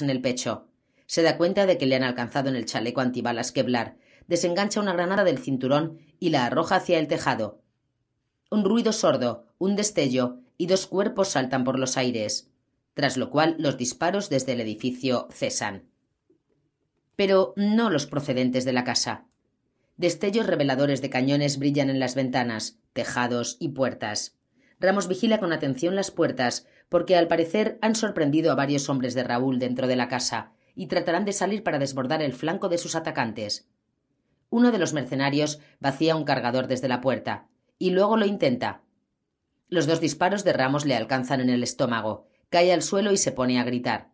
en el pecho. Se da cuenta de que le han alcanzado en el chaleco antibalas Kevlar, desengancha una granada del cinturón y la arroja hacia el tejado. Un ruido sordo, un destello y dos cuerpos saltan por los aires, tras lo cual los disparos desde el edificio cesan. Pero no los procedentes de la casa. Destellos reveladores de cañones brillan en las ventanas, tejados y puertas. Ramos vigila con atención las puertas, porque al parecer han sorprendido a varios hombres de Raúl dentro de la casa, y tratarán de salir para desbordar el flanco de sus atacantes. Uno de los mercenarios vacía un cargador desde la puerta, y luego lo intenta. Los dos disparos de Ramos le alcanzan en el estómago, cae al suelo y se pone a gritar.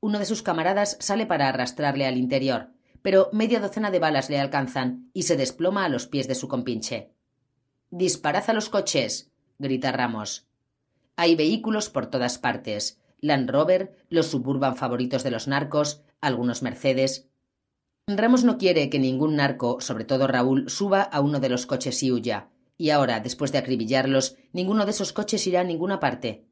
Uno de sus camaradas sale para arrastrarle al interior, pero media docena de balas le alcanzan y se desploma a los pies de su compinche. Disparad a los coches grita Ramos. Hay vehículos por todas partes. Land Rover, los suburban favoritos de los narcos, algunos Mercedes. Ramos no quiere que ningún narco, sobre todo Raúl, suba a uno de los coches y huya. Y ahora, después de acribillarlos, ninguno de esos coches irá a ninguna parte.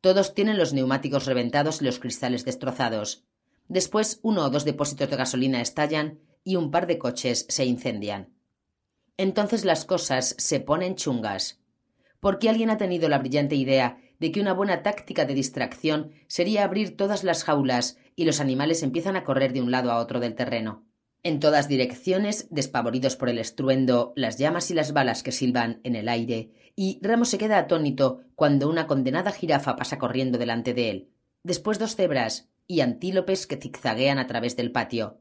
Todos tienen los neumáticos reventados y los cristales destrozados. Después, uno o dos depósitos de gasolina estallan y un par de coches se incendian. Entonces las cosas se ponen chungas porque alguien ha tenido la brillante idea de que una buena táctica de distracción sería abrir todas las jaulas y los animales empiezan a correr de un lado a otro del terreno. En todas direcciones, despavoridos por el estruendo, las llamas y las balas que silban en el aire, y Ramos se queda atónito cuando una condenada jirafa pasa corriendo delante de él, después dos cebras y antílopes que zigzaguean a través del patio.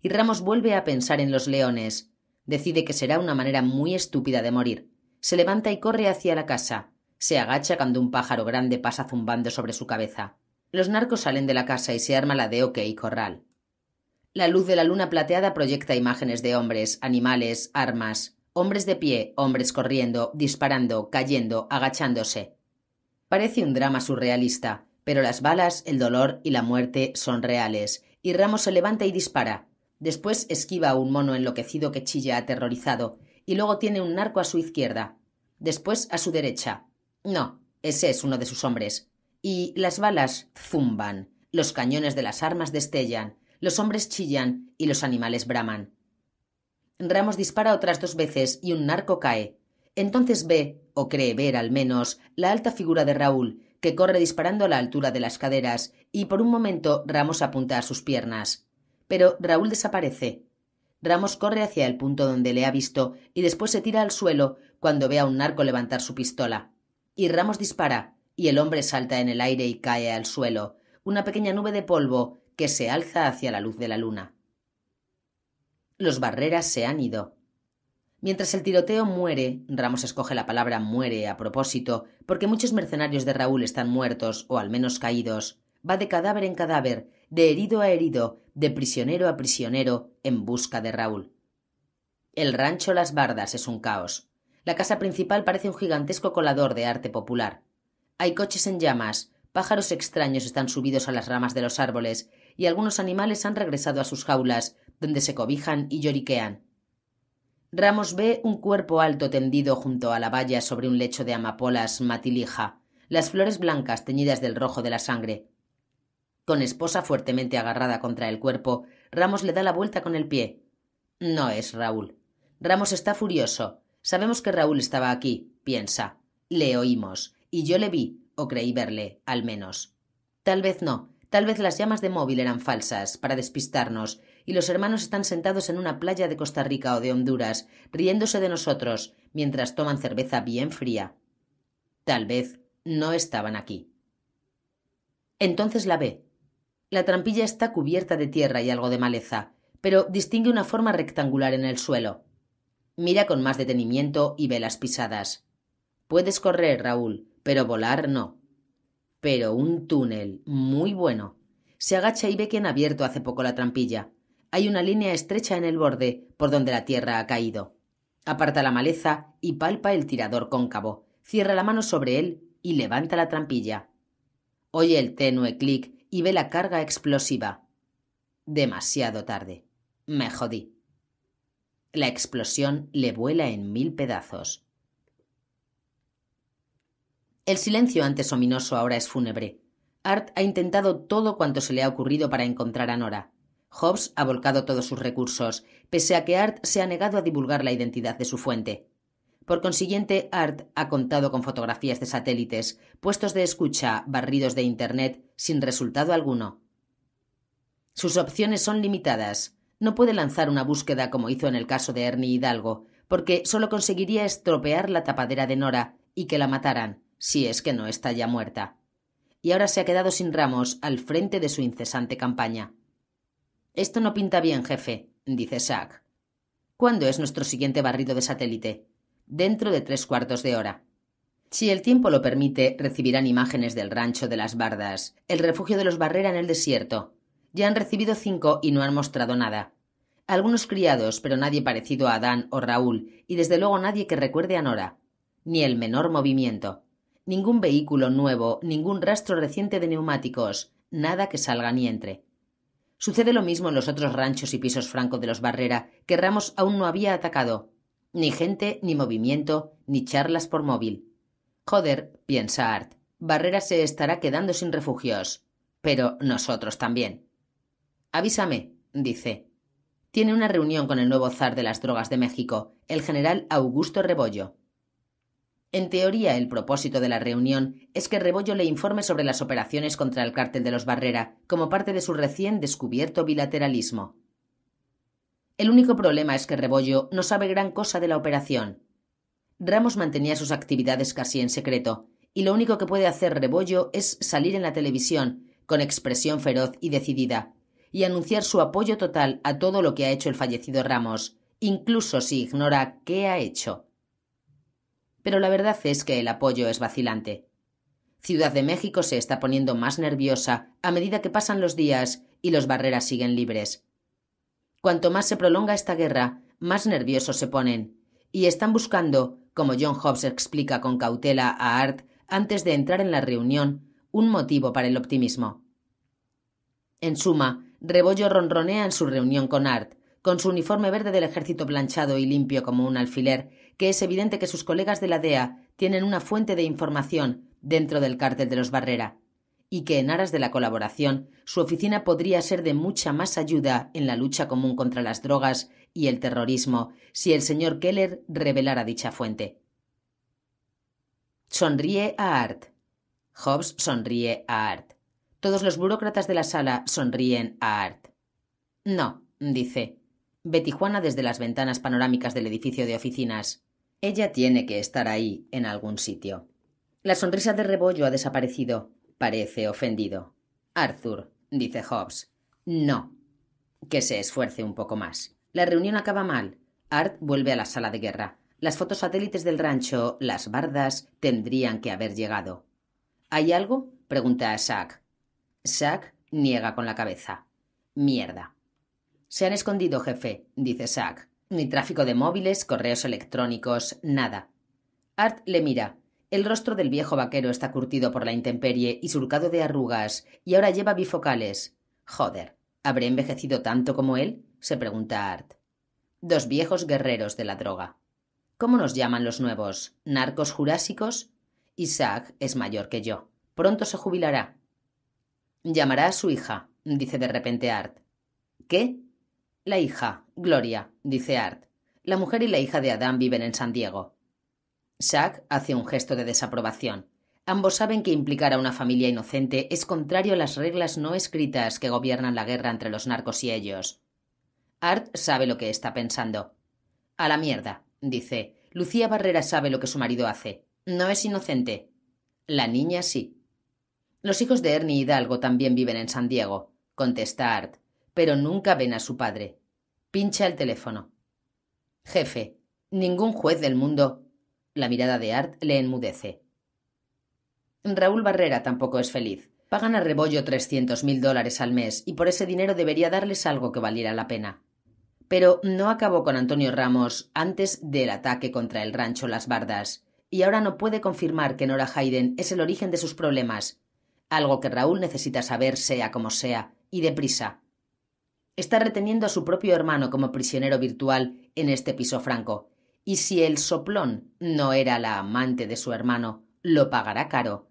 Y Ramos vuelve a pensar en los leones. Decide que será una manera muy estúpida de morir se levanta y corre hacia la casa. Se agacha cuando un pájaro grande pasa zumbando sobre su cabeza. Los narcos salen de la casa y se arma la de OK y Corral. La luz de la luna plateada proyecta imágenes de hombres, animales, armas, hombres de pie, hombres corriendo, disparando, cayendo, agachándose. Parece un drama surrealista, pero las balas, el dolor y la muerte son reales, y Ramos se levanta y dispara. Después esquiva a un mono enloquecido que chilla aterrorizado, y luego tiene un narco a su izquierda. Después a su derecha. No, ese es uno de sus hombres. Y las balas zumban, los cañones de las armas destellan, los hombres chillan y los animales braman. Ramos dispara otras dos veces y un narco cae. Entonces ve, o cree ver al menos, la alta figura de Raúl, que corre disparando a la altura de las caderas, y por un momento Ramos apunta a sus piernas. Pero Raúl desaparece. Ramos corre hacia el punto donde le ha visto y después se tira al suelo cuando ve a un narco levantar su pistola. Y Ramos dispara, y el hombre salta en el aire y cae al suelo, una pequeña nube de polvo que se alza hacia la luz de la luna. Los barreras se han ido. Mientras el tiroteo muere, Ramos escoge la palabra muere a propósito, porque muchos mercenarios de Raúl están muertos o al menos caídos. Va de cadáver en cadáver, de herido a herido, de prisionero a prisionero en busca de Raúl. El rancho Las Bardas es un caos. La casa principal parece un gigantesco colador de arte popular. Hay coches en llamas, pájaros extraños están subidos a las ramas de los árboles y algunos animales han regresado a sus jaulas, donde se cobijan y lloriquean. Ramos ve un cuerpo alto tendido junto a la valla sobre un lecho de amapolas matilija, las flores blancas teñidas del rojo de la sangre. Con esposa fuertemente agarrada contra el cuerpo, Ramos le da la vuelta con el pie. No es Raúl. Ramos está furioso. Sabemos que Raúl estaba aquí, piensa. Le oímos, y yo le vi, o creí verle, al menos. Tal vez no, tal vez las llamas de móvil eran falsas, para despistarnos, y los hermanos están sentados en una playa de Costa Rica o de Honduras, riéndose de nosotros, mientras toman cerveza bien fría. Tal vez no estaban aquí. Entonces la ve, la trampilla está cubierta de tierra y algo de maleza, pero distingue una forma rectangular en el suelo. Mira con más detenimiento y ve las pisadas. Puedes correr, Raúl, pero volar no. Pero un túnel muy bueno. Se agacha y ve que han abierto hace poco la trampilla. Hay una línea estrecha en el borde por donde la tierra ha caído. Aparta la maleza y palpa el tirador cóncavo, cierra la mano sobre él y levanta la trampilla. Oye el tenue clic y ve la carga explosiva. Demasiado tarde. Me jodí. La explosión le vuela en mil pedazos. El silencio antes ominoso ahora es fúnebre. Art ha intentado todo cuanto se le ha ocurrido para encontrar a Nora. Hobbes ha volcado todos sus recursos, pese a que Art se ha negado a divulgar la identidad de su fuente. Por consiguiente, ART ha contado con fotografías de satélites, puestos de escucha, barridos de Internet, sin resultado alguno. Sus opciones son limitadas. No puede lanzar una búsqueda como hizo en el caso de Ernie Hidalgo, porque solo conseguiría estropear la tapadera de Nora y que la mataran, si es que no está ya muerta. Y ahora se ha quedado sin Ramos al frente de su incesante campaña. Esto no pinta bien, jefe, dice Sack. ¿Cuándo es nuestro siguiente barrido de satélite? dentro de tres cuartos de hora. Si el tiempo lo permite, recibirán imágenes del rancho de las Bardas, el refugio de los Barrera en el desierto. Ya han recibido cinco y no han mostrado nada. Algunos criados, pero nadie parecido a Adán o Raúl, y desde luego nadie que recuerde a Nora. Ni el menor movimiento. Ningún vehículo nuevo, ningún rastro reciente de neumáticos, nada que salga ni entre. Sucede lo mismo en los otros ranchos y pisos francos de los Barrera, que Ramos aún no había atacado, ni gente, ni movimiento, ni charlas por móvil. Joder, piensa Art, Barrera se estará quedando sin refugios. Pero nosotros también. Avísame, dice. Tiene una reunión con el nuevo zar de las drogas de México, el general Augusto Rebollo. En teoría, el propósito de la reunión es que Rebollo le informe sobre las operaciones contra el cártel de los Barrera como parte de su recién descubierto bilateralismo. El único problema es que Rebollo no sabe gran cosa de la operación. Ramos mantenía sus actividades casi en secreto, y lo único que puede hacer Rebollo es salir en la televisión, con expresión feroz y decidida, y anunciar su apoyo total a todo lo que ha hecho el fallecido Ramos, incluso si ignora qué ha hecho. Pero la verdad es que el apoyo es vacilante. Ciudad de México se está poniendo más nerviosa a medida que pasan los días y los barreras siguen libres. Cuanto más se prolonga esta guerra, más nerviosos se ponen. Y están buscando, como John Hobbes explica con cautela a Art antes de entrar en la reunión, un motivo para el optimismo. En suma, Rebollo ronronea en su reunión con Art, con su uniforme verde del ejército planchado y limpio como un alfiler, que es evidente que sus colegas de la DEA tienen una fuente de información dentro del cártel de los Barrera y que en aras de la colaboración, su oficina podría ser de mucha más ayuda en la lucha común contra las drogas y el terrorismo si el señor Keller revelara dicha fuente. Sonríe a Art. Hobbes sonríe a Art. Todos los burócratas de la sala sonríen a Art. No, dice. Betijuana desde las ventanas panorámicas del edificio de oficinas. Ella tiene que estar ahí, en algún sitio. La sonrisa de rebollo ha desaparecido parece ofendido. Arthur, dice Hobbes. No. Que se esfuerce un poco más. La reunión acaba mal. Art vuelve a la sala de guerra. Las fotos satélites del rancho, las bardas, tendrían que haber llegado. ¿Hay algo? pregunta a Zack. Zack niega con la cabeza. Mierda. Se han escondido, jefe, dice Zack. Ni tráfico de móviles, correos electrónicos, nada. Art le mira. El rostro del viejo vaquero está curtido por la intemperie y surcado de arrugas, y ahora lleva bifocales. Joder, ¿habré envejecido tanto como él? se pregunta Art. Dos viejos guerreros de la droga. ¿Cómo nos llaman los nuevos? ¿Narcos jurásicos? Isaac es mayor que yo. Pronto se jubilará. Llamará a su hija, dice de repente Art. ¿Qué? La hija, Gloria, dice Art. La mujer y la hija de Adán viven en San Diego. Zack hace un gesto de desaprobación. Ambos saben que implicar a una familia inocente es contrario a las reglas no escritas que gobiernan la guerra entre los narcos y ellos. Art sabe lo que está pensando. A la mierda, dice. Lucía Barrera sabe lo que su marido hace. No es inocente. La niña sí. Los hijos de Ernie Hidalgo también viven en San Diego, contesta Art, pero nunca ven a su padre. Pincha el teléfono. Jefe, ningún juez del mundo la mirada de Art le enmudece. Raúl Barrera tampoco es feliz. Pagan a Rebollo trescientos mil dólares al mes y por ese dinero debería darles algo que valiera la pena. Pero no acabó con Antonio Ramos antes del ataque contra el rancho Las Bardas, y ahora no puede confirmar que Nora Hayden es el origen de sus problemas, algo que Raúl necesita saber sea como sea, y deprisa. Está reteniendo a su propio hermano como prisionero virtual en este piso franco, y si el soplón no era la amante de su hermano, lo pagará caro.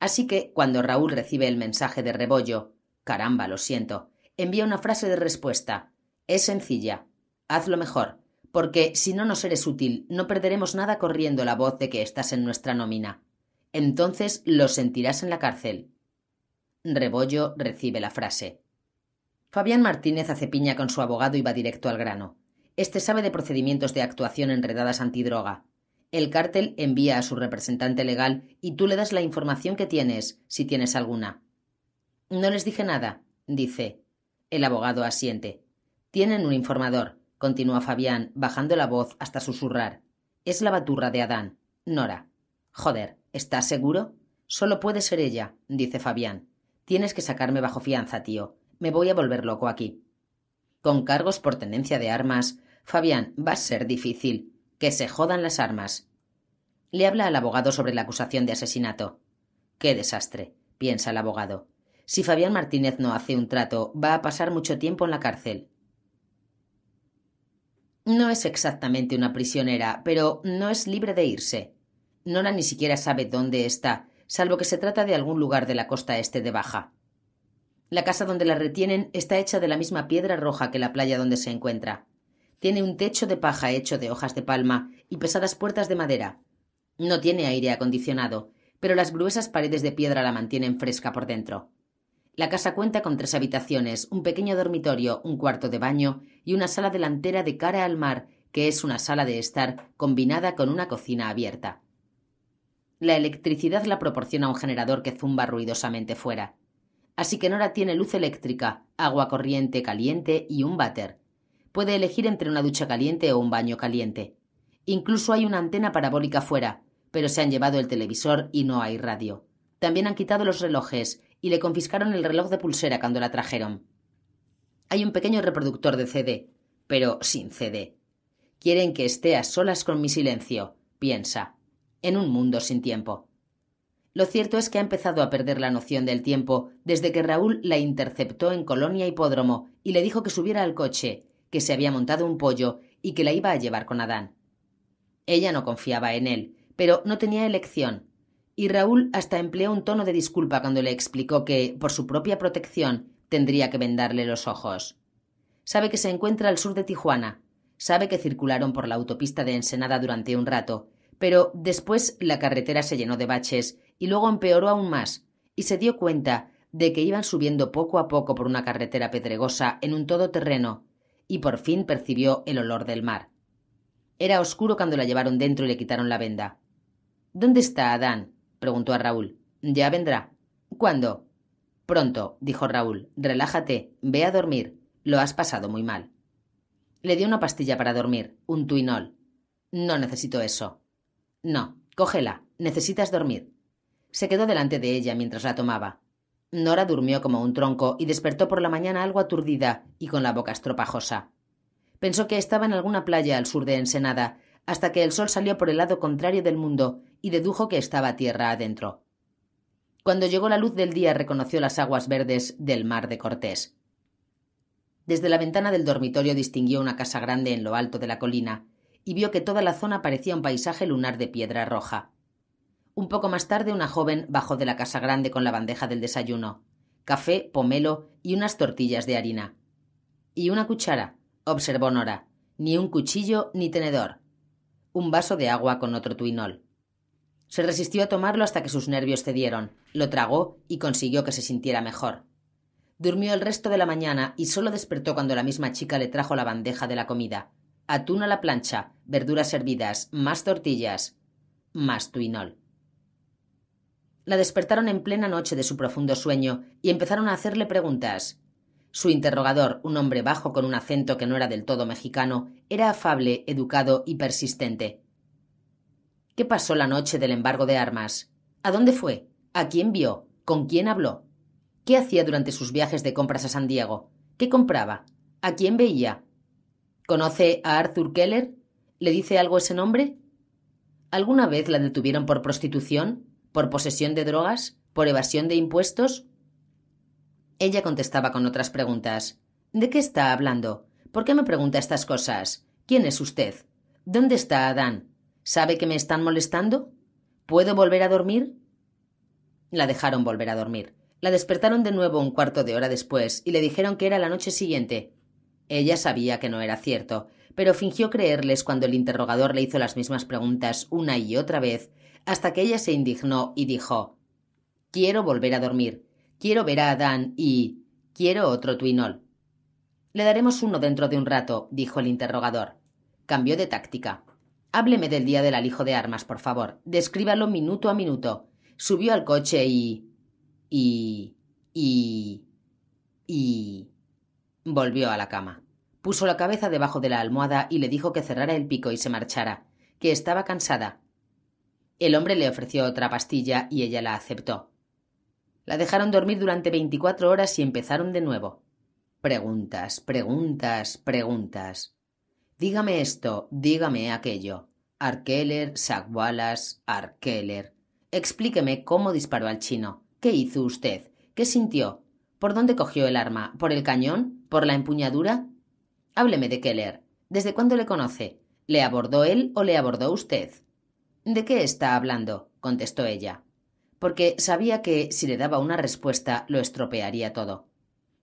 Así que, cuando Raúl recibe el mensaje de Rebollo, caramba, lo siento, envía una frase de respuesta. Es sencilla. Hazlo mejor, porque si no nos eres útil, no perderemos nada corriendo la voz de que estás en nuestra nómina. Entonces lo sentirás en la cárcel. Rebollo recibe la frase. Fabián Martínez hace piña con su abogado y va directo al grano. Este sabe de procedimientos de actuación enredadas antidroga. El cártel envía a su representante legal y tú le das la información que tienes, si tienes alguna. No les dije nada, dice. El abogado asiente. Tienen un informador, continúa Fabián, bajando la voz hasta susurrar. Es la baturra de Adán, Nora. Joder, ¿estás seguro? Solo puede ser ella, dice Fabián. Tienes que sacarme bajo fianza, tío. Me voy a volver loco aquí con cargos por tenencia de armas, Fabián, va a ser difícil. Que se jodan las armas. Le habla al abogado sobre la acusación de asesinato. Qué desastre, piensa el abogado. Si Fabián Martínez no hace un trato, va a pasar mucho tiempo en la cárcel. No es exactamente una prisionera, pero no es libre de irse. Nora ni siquiera sabe dónde está, salvo que se trata de algún lugar de la costa este de Baja. La casa donde la retienen está hecha de la misma piedra roja que la playa donde se encuentra. Tiene un techo de paja hecho de hojas de palma y pesadas puertas de madera. No tiene aire acondicionado, pero las gruesas paredes de piedra la mantienen fresca por dentro. La casa cuenta con tres habitaciones, un pequeño dormitorio, un cuarto de baño y una sala delantera de cara al mar, que es una sala de estar combinada con una cocina abierta. La electricidad la proporciona un generador que zumba ruidosamente fuera. Así que Nora tiene luz eléctrica, agua corriente caliente y un váter. Puede elegir entre una ducha caliente o un baño caliente. Incluso hay una antena parabólica fuera, pero se han llevado el televisor y no hay radio. También han quitado los relojes y le confiscaron el reloj de pulsera cuando la trajeron. Hay un pequeño reproductor de CD, pero sin CD. Quieren que esté a solas con mi silencio, piensa, en un mundo sin tiempo. Lo cierto es que ha empezado a perder la noción del tiempo desde que Raúl la interceptó en Colonia Hipódromo y le dijo que subiera al coche, que se había montado un pollo y que la iba a llevar con Adán. Ella no confiaba en él, pero no tenía elección, y Raúl hasta empleó un tono de disculpa cuando le explicó que, por su propia protección, tendría que vendarle los ojos. Sabe que se encuentra al sur de Tijuana, sabe que circularon por la autopista de Ensenada durante un rato, pero después la carretera se llenó de baches y luego empeoró aún más, y se dio cuenta de que iban subiendo poco a poco por una carretera pedregosa en un todoterreno, y por fin percibió el olor del mar. Era oscuro cuando la llevaron dentro y le quitaron la venda. ¿Dónde está Adán? preguntó a Raúl. Ya vendrá. ¿Cuándo? Pronto, dijo Raúl. Relájate, ve a dormir. Lo has pasado muy mal. Le dio una pastilla para dormir, un tuinol. No necesito eso. No, cógela, necesitas dormir. Se quedó delante de ella mientras la tomaba. Nora durmió como un tronco y despertó por la mañana algo aturdida y con la boca estropajosa. Pensó que estaba en alguna playa al sur de Ensenada, hasta que el sol salió por el lado contrario del mundo y dedujo que estaba tierra adentro. Cuando llegó la luz del día reconoció las aguas verdes del mar de Cortés. Desde la ventana del dormitorio distinguió una casa grande en lo alto de la colina y vio que toda la zona parecía un paisaje lunar de piedra roja. Un poco más tarde una joven bajó de la casa grande con la bandeja del desayuno, café, pomelo y unas tortillas de harina. Y una cuchara, observó Nora, ni un cuchillo ni tenedor. Un vaso de agua con otro tuinol. Se resistió a tomarlo hasta que sus nervios cedieron, lo tragó y consiguió que se sintiera mejor. Durmió el resto de la mañana y solo despertó cuando la misma chica le trajo la bandeja de la comida. Atún a la plancha, verduras hervidas, más tortillas, más tuinol. La despertaron en plena noche de su profundo sueño y empezaron a hacerle preguntas. Su interrogador, un hombre bajo con un acento que no era del todo mexicano, era afable, educado y persistente. ¿Qué pasó la noche del embargo de armas? ¿A dónde fue? ¿A quién vio? ¿Con quién habló? ¿Qué hacía durante sus viajes de compras a San Diego? ¿Qué compraba? ¿A quién veía? ¿Conoce a Arthur Keller? ¿Le dice algo ese nombre? ¿Alguna vez la detuvieron por prostitución? ¿Por posesión de drogas? ¿Por evasión de impuestos? Ella contestaba con otras preguntas. ¿De qué está hablando? ¿Por qué me pregunta estas cosas? ¿Quién es usted? ¿Dónde está Adán? ¿Sabe que me están molestando? ¿Puedo volver a dormir? La dejaron volver a dormir. La despertaron de nuevo un cuarto de hora después y le dijeron que era la noche siguiente. Ella sabía que no era cierto, pero fingió creerles cuando el interrogador le hizo las mismas preguntas una y otra vez hasta que ella se indignó y dijo Quiero volver a dormir, quiero ver a Adán y. quiero otro Twinol». Le daremos uno dentro de un rato, dijo el interrogador. Cambió de táctica. Hábleme del día del alijo de armas, por favor. Descríbalo minuto a minuto. Subió al coche y. y. y. y. Volvió a la cama. Puso la cabeza debajo de la almohada y le dijo que cerrara el pico y se marchara, que estaba cansada, el hombre le ofreció otra pastilla y ella la aceptó. La dejaron dormir durante veinticuatro horas y empezaron de nuevo. Preguntas, preguntas, preguntas. Dígame esto, dígame aquello. Arkeller, Sagwalas, Arkeller. Explíqueme cómo disparó al chino. ¿Qué hizo usted? ¿Qué sintió? ¿Por dónde cogió el arma? ¿Por el cañón? ¿Por la empuñadura? Hábleme de Keller. ¿Desde cuándo le conoce? ¿Le abordó él o le abordó usted? ¿De qué está hablando? contestó ella, porque sabía que si le daba una respuesta lo estropearía todo.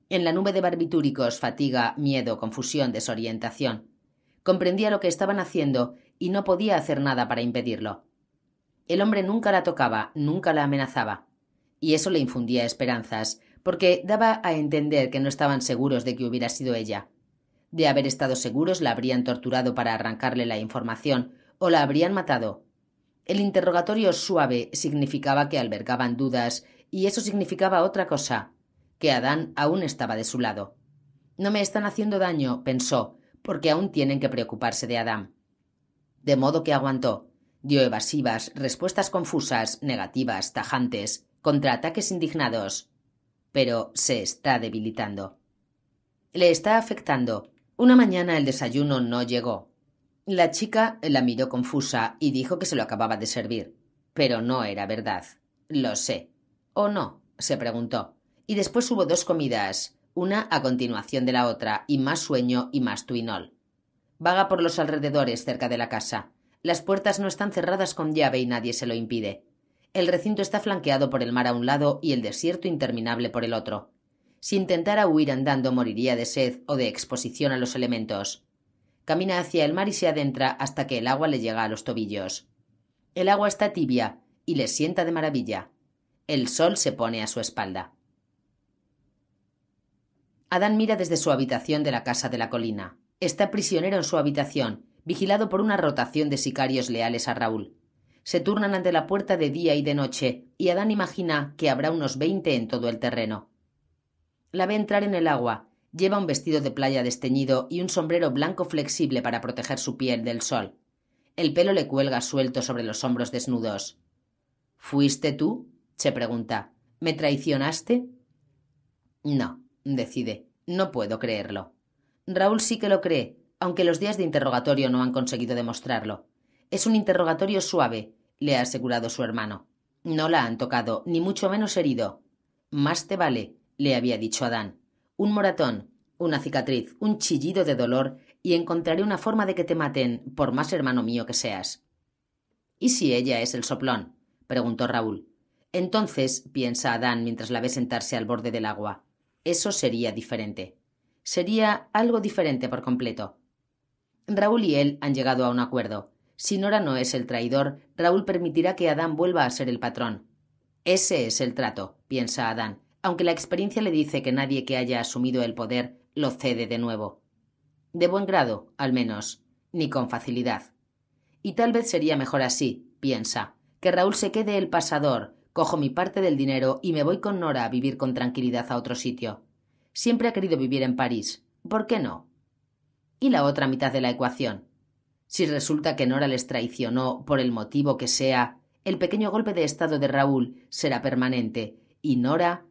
En la nube de barbitúricos, fatiga, miedo, confusión, desorientación. Comprendía lo que estaban haciendo y no podía hacer nada para impedirlo. El hombre nunca la tocaba, nunca la amenazaba. Y eso le infundía esperanzas, porque daba a entender que no estaban seguros de que hubiera sido ella. De haber estado seguros la habrían torturado para arrancarle la información, o la habrían matado, el interrogatorio suave significaba que albergaban dudas, y eso significaba otra cosa, que Adán aún estaba de su lado. No me están haciendo daño, pensó, porque aún tienen que preocuparse de Adán. De modo que aguantó. Dio evasivas, respuestas confusas, negativas, tajantes, contraataques indignados. Pero se está debilitando. Le está afectando. Una mañana el desayuno no llegó. La chica la miró confusa y dijo que se lo acababa de servir. Pero no era verdad. Lo sé. ¿O no? se preguntó. Y después hubo dos comidas, una a continuación de la otra, y más sueño y más tuinol. Vaga por los alrededores cerca de la casa. Las puertas no están cerradas con llave y nadie se lo impide. El recinto está flanqueado por el mar a un lado y el desierto interminable por el otro. Si intentara huir andando moriría de sed o de exposición a los elementos. Camina hacia el mar y se adentra hasta que el agua le llega a los tobillos. El agua está tibia y le sienta de maravilla. El sol se pone a su espalda. Adán mira desde su habitación de la casa de la colina. Está prisionero en su habitación, vigilado por una rotación de sicarios leales a Raúl. Se turnan ante la puerta de día y de noche, y Adán imagina que habrá unos veinte en todo el terreno. La ve entrar en el agua, Lleva un vestido de playa desteñido y un sombrero blanco flexible para proteger su piel del sol. El pelo le cuelga suelto sobre los hombros desnudos. ¿Fuiste tú? se pregunta. ¿Me traicionaste? No, decide. No puedo creerlo. Raúl sí que lo cree, aunque los días de interrogatorio no han conseguido demostrarlo. Es un interrogatorio suave, le ha asegurado su hermano. No la han tocado, ni mucho menos herido. Más te vale, le había dicho Adán un moratón, una cicatriz, un chillido de dolor, y encontraré una forma de que te maten, por más hermano mío que seas. ¿Y si ella es el soplón? preguntó Raúl. Entonces, piensa Adán mientras la ve sentarse al borde del agua. Eso sería diferente. Sería algo diferente por completo. Raúl y él han llegado a un acuerdo. Si Nora no es el traidor, Raúl permitirá que Adán vuelva a ser el patrón. Ese es el trato, piensa Adán, aunque la experiencia le dice que nadie que haya asumido el poder lo cede de nuevo. De buen grado, al menos, ni con facilidad. Y tal vez sería mejor así, piensa, que Raúl se quede el pasador, cojo mi parte del dinero y me voy con Nora a vivir con tranquilidad a otro sitio. Siempre ha querido vivir en París. ¿Por qué no? Y la otra mitad de la ecuación. Si resulta que Nora les traicionó por el motivo que sea, el pequeño golpe de estado de Raúl será permanente y Nora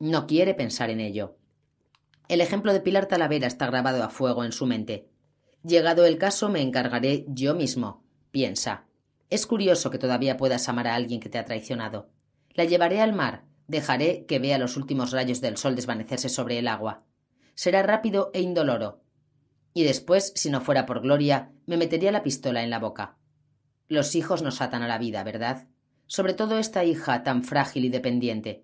no quiere pensar en ello. El ejemplo de Pilar Talavera está grabado a fuego en su mente. Llegado el caso, me encargaré yo mismo, piensa. Es curioso que todavía puedas amar a alguien que te ha traicionado. La llevaré al mar, dejaré que vea los últimos rayos del sol desvanecerse sobre el agua. Será rápido e indoloro. Y después, si no fuera por Gloria, me metería la pistola en la boca. Los hijos nos atan a la vida, ¿verdad? Sobre todo esta hija tan frágil y dependiente.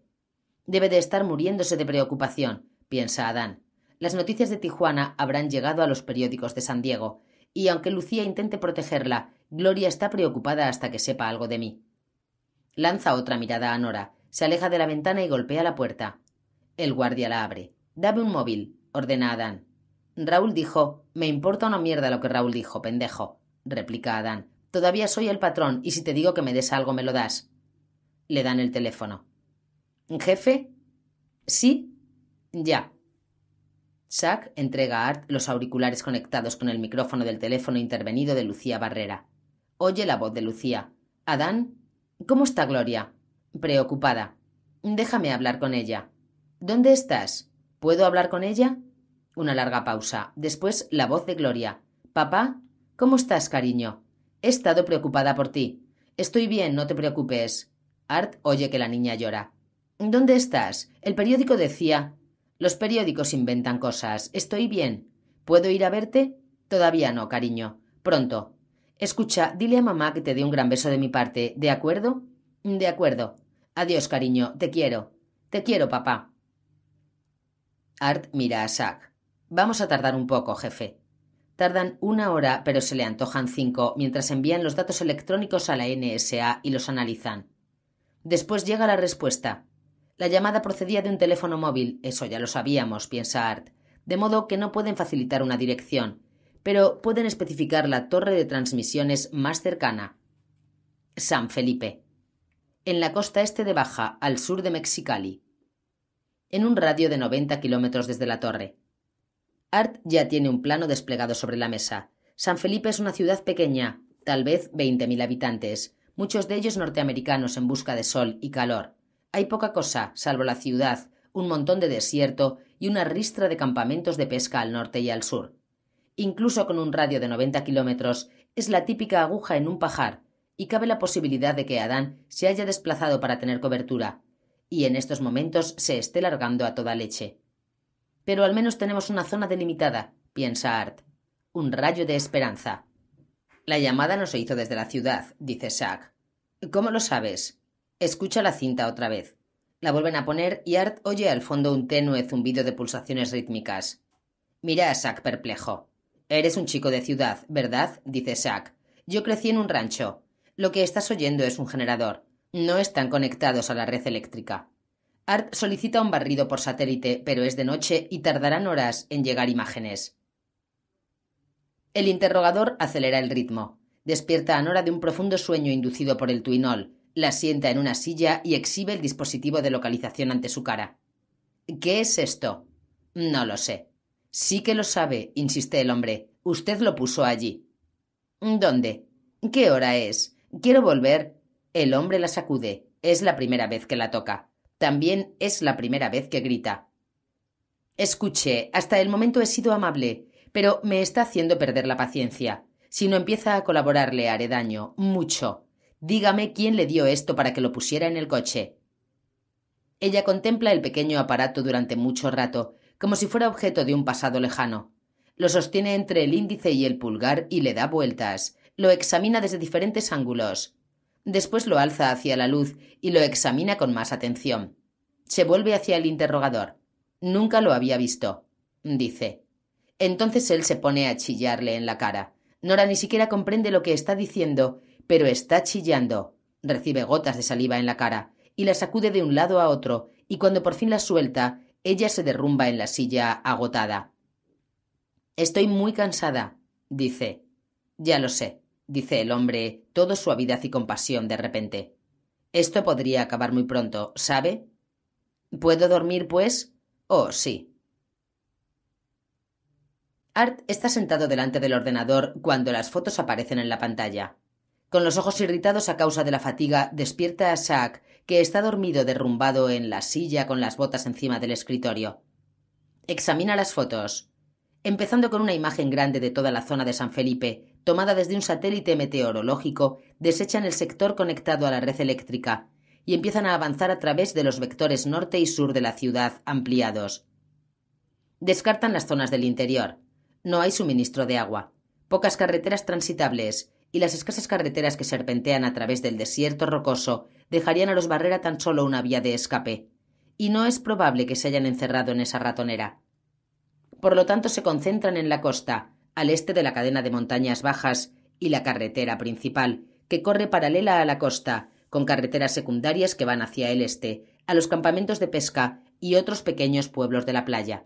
Debe de estar muriéndose de preocupación, piensa Adán. Las noticias de Tijuana habrán llegado a los periódicos de San Diego, y aunque Lucía intente protegerla, Gloria está preocupada hasta que sepa algo de mí. Lanza otra mirada a Nora, se aleja de la ventana y golpea la puerta. El guardia la abre. Dame un móvil, ordena Adán. Raúl dijo, me importa una mierda lo que Raúl dijo, pendejo, replica Adán. Todavía soy el patrón y si te digo que me des algo me lo das. Le dan el teléfono. Jefe, sí, ya. Zack entrega a Art los auriculares conectados con el micrófono del teléfono intervenido de Lucía Barrera. Oye la voz de Lucía. Adán, ¿cómo está Gloria? Preocupada. Déjame hablar con ella. ¿Dónde estás? ¿Puedo hablar con ella? Una larga pausa. Después la voz de Gloria. Papá, ¿cómo estás, cariño? He estado preocupada por ti. Estoy bien, no te preocupes. Art oye que la niña llora. ¿Dónde estás? El periódico decía. Los periódicos inventan cosas. Estoy bien. ¿Puedo ir a verte? Todavía no, cariño. Pronto. Escucha, dile a mamá que te dé un gran beso de mi parte, ¿de acuerdo? De acuerdo. Adiós, cariño. Te quiero. Te quiero, papá. Art mira a Zack. Vamos a tardar un poco, jefe. Tardan una hora, pero se le antojan cinco mientras envían los datos electrónicos a la NSA y los analizan. Después llega la respuesta. La llamada procedía de un teléfono móvil, eso ya lo sabíamos, piensa Art, de modo que no pueden facilitar una dirección, pero pueden especificar la torre de transmisiones más cercana. San Felipe. En la costa este de Baja, al sur de Mexicali. En un radio de 90 kilómetros desde la torre. Art ya tiene un plano desplegado sobre la mesa. San Felipe es una ciudad pequeña, tal vez 20.000 habitantes, muchos de ellos norteamericanos en busca de sol y calor. Hay poca cosa, salvo la ciudad, un montón de desierto y una ristra de campamentos de pesca al norte y al sur. Incluso con un radio de 90 kilómetros, es la típica aguja en un pajar, y cabe la posibilidad de que Adán se haya desplazado para tener cobertura, y en estos momentos se esté largando a toda leche. Pero al menos tenemos una zona delimitada, piensa Art. Un rayo de esperanza. La llamada no se hizo desde la ciudad, dice Sack. ¿Cómo lo sabes? Escucha la cinta otra vez. La vuelven a poner y Art oye al fondo un tenue zumbido de pulsaciones rítmicas. Mira a Sack perplejo. Eres un chico de ciudad, ¿verdad? dice Sack. Yo crecí en un rancho. Lo que estás oyendo es un generador. No están conectados a la red eléctrica. Art solicita un barrido por satélite, pero es de noche y tardarán horas en llegar imágenes. El interrogador acelera el ritmo. Despierta a Nora de un profundo sueño inducido por el tuinol, la sienta en una silla y exhibe el dispositivo de localización ante su cara. ¿Qué es esto? No lo sé. Sí que lo sabe, insiste el hombre. Usted lo puso allí. ¿Dónde? ¿Qué hora es? Quiero volver. El hombre la sacude. Es la primera vez que la toca. También es la primera vez que grita. Escuche, hasta el momento he sido amable, pero me está haciendo perder la paciencia. Si no empieza a colaborar le haré daño, mucho. Dígame quién le dio esto para que lo pusiera en el coche. Ella contempla el pequeño aparato durante mucho rato, como si fuera objeto de un pasado lejano. Lo sostiene entre el índice y el pulgar y le da vueltas. Lo examina desde diferentes ángulos. Después lo alza hacia la luz y lo examina con más atención. Se vuelve hacia el interrogador. Nunca lo había visto, dice. Entonces él se pone a chillarle en la cara. Nora ni siquiera comprende lo que está diciendo pero está chillando. Recibe gotas de saliva en la cara y la sacude de un lado a otro, y cuando por fin la suelta, ella se derrumba en la silla agotada. Estoy muy cansada, dice. Ya lo sé, dice el hombre, todo suavidad y compasión de repente. Esto podría acabar muy pronto, ¿sabe? ¿Puedo dormir, pues? Oh, sí. Art está sentado delante del ordenador cuando las fotos aparecen en la pantalla. Con los ojos irritados a causa de la fatiga, despierta a Zack, que está dormido derrumbado en la silla con las botas encima del escritorio. Examina las fotos. Empezando con una imagen grande de toda la zona de San Felipe, tomada desde un satélite meteorológico, desechan el sector conectado a la red eléctrica y empiezan a avanzar a través de los vectores norte y sur de la ciudad ampliados. Descartan las zonas del interior. No hay suministro de agua. Pocas carreteras transitables y las escasas carreteras que serpentean a través del desierto rocoso dejarían a los Barrera tan solo una vía de escape, y no es probable que se hayan encerrado en esa ratonera. Por lo tanto, se concentran en la costa, al este de la cadena de montañas bajas y la carretera principal, que corre paralela a la costa, con carreteras secundarias que van hacia el este, a los campamentos de pesca y otros pequeños pueblos de la playa.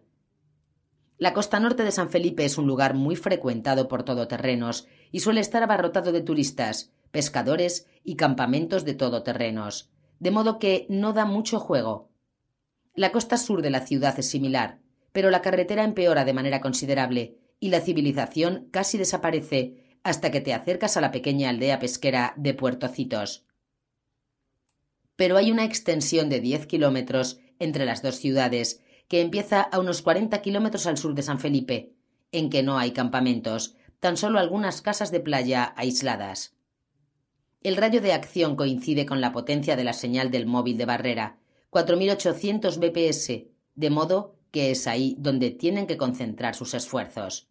La costa norte de San Felipe es un lugar muy frecuentado por todoterrenos y suele estar abarrotado de turistas, pescadores y campamentos de todoterrenos, de modo que no da mucho juego. La costa sur de la ciudad es similar, pero la carretera empeora de manera considerable y la civilización casi desaparece hasta que te acercas a la pequeña aldea pesquera de Puertocitos. Pero hay una extensión de 10 kilómetros entre las dos ciudades que empieza a unos 40 kilómetros al sur de San Felipe, en que no hay campamentos, tan solo algunas casas de playa aisladas. El rayo de acción coincide con la potencia de la señal del móvil de barrera, 4.800 bps, de modo que es ahí donde tienen que concentrar sus esfuerzos.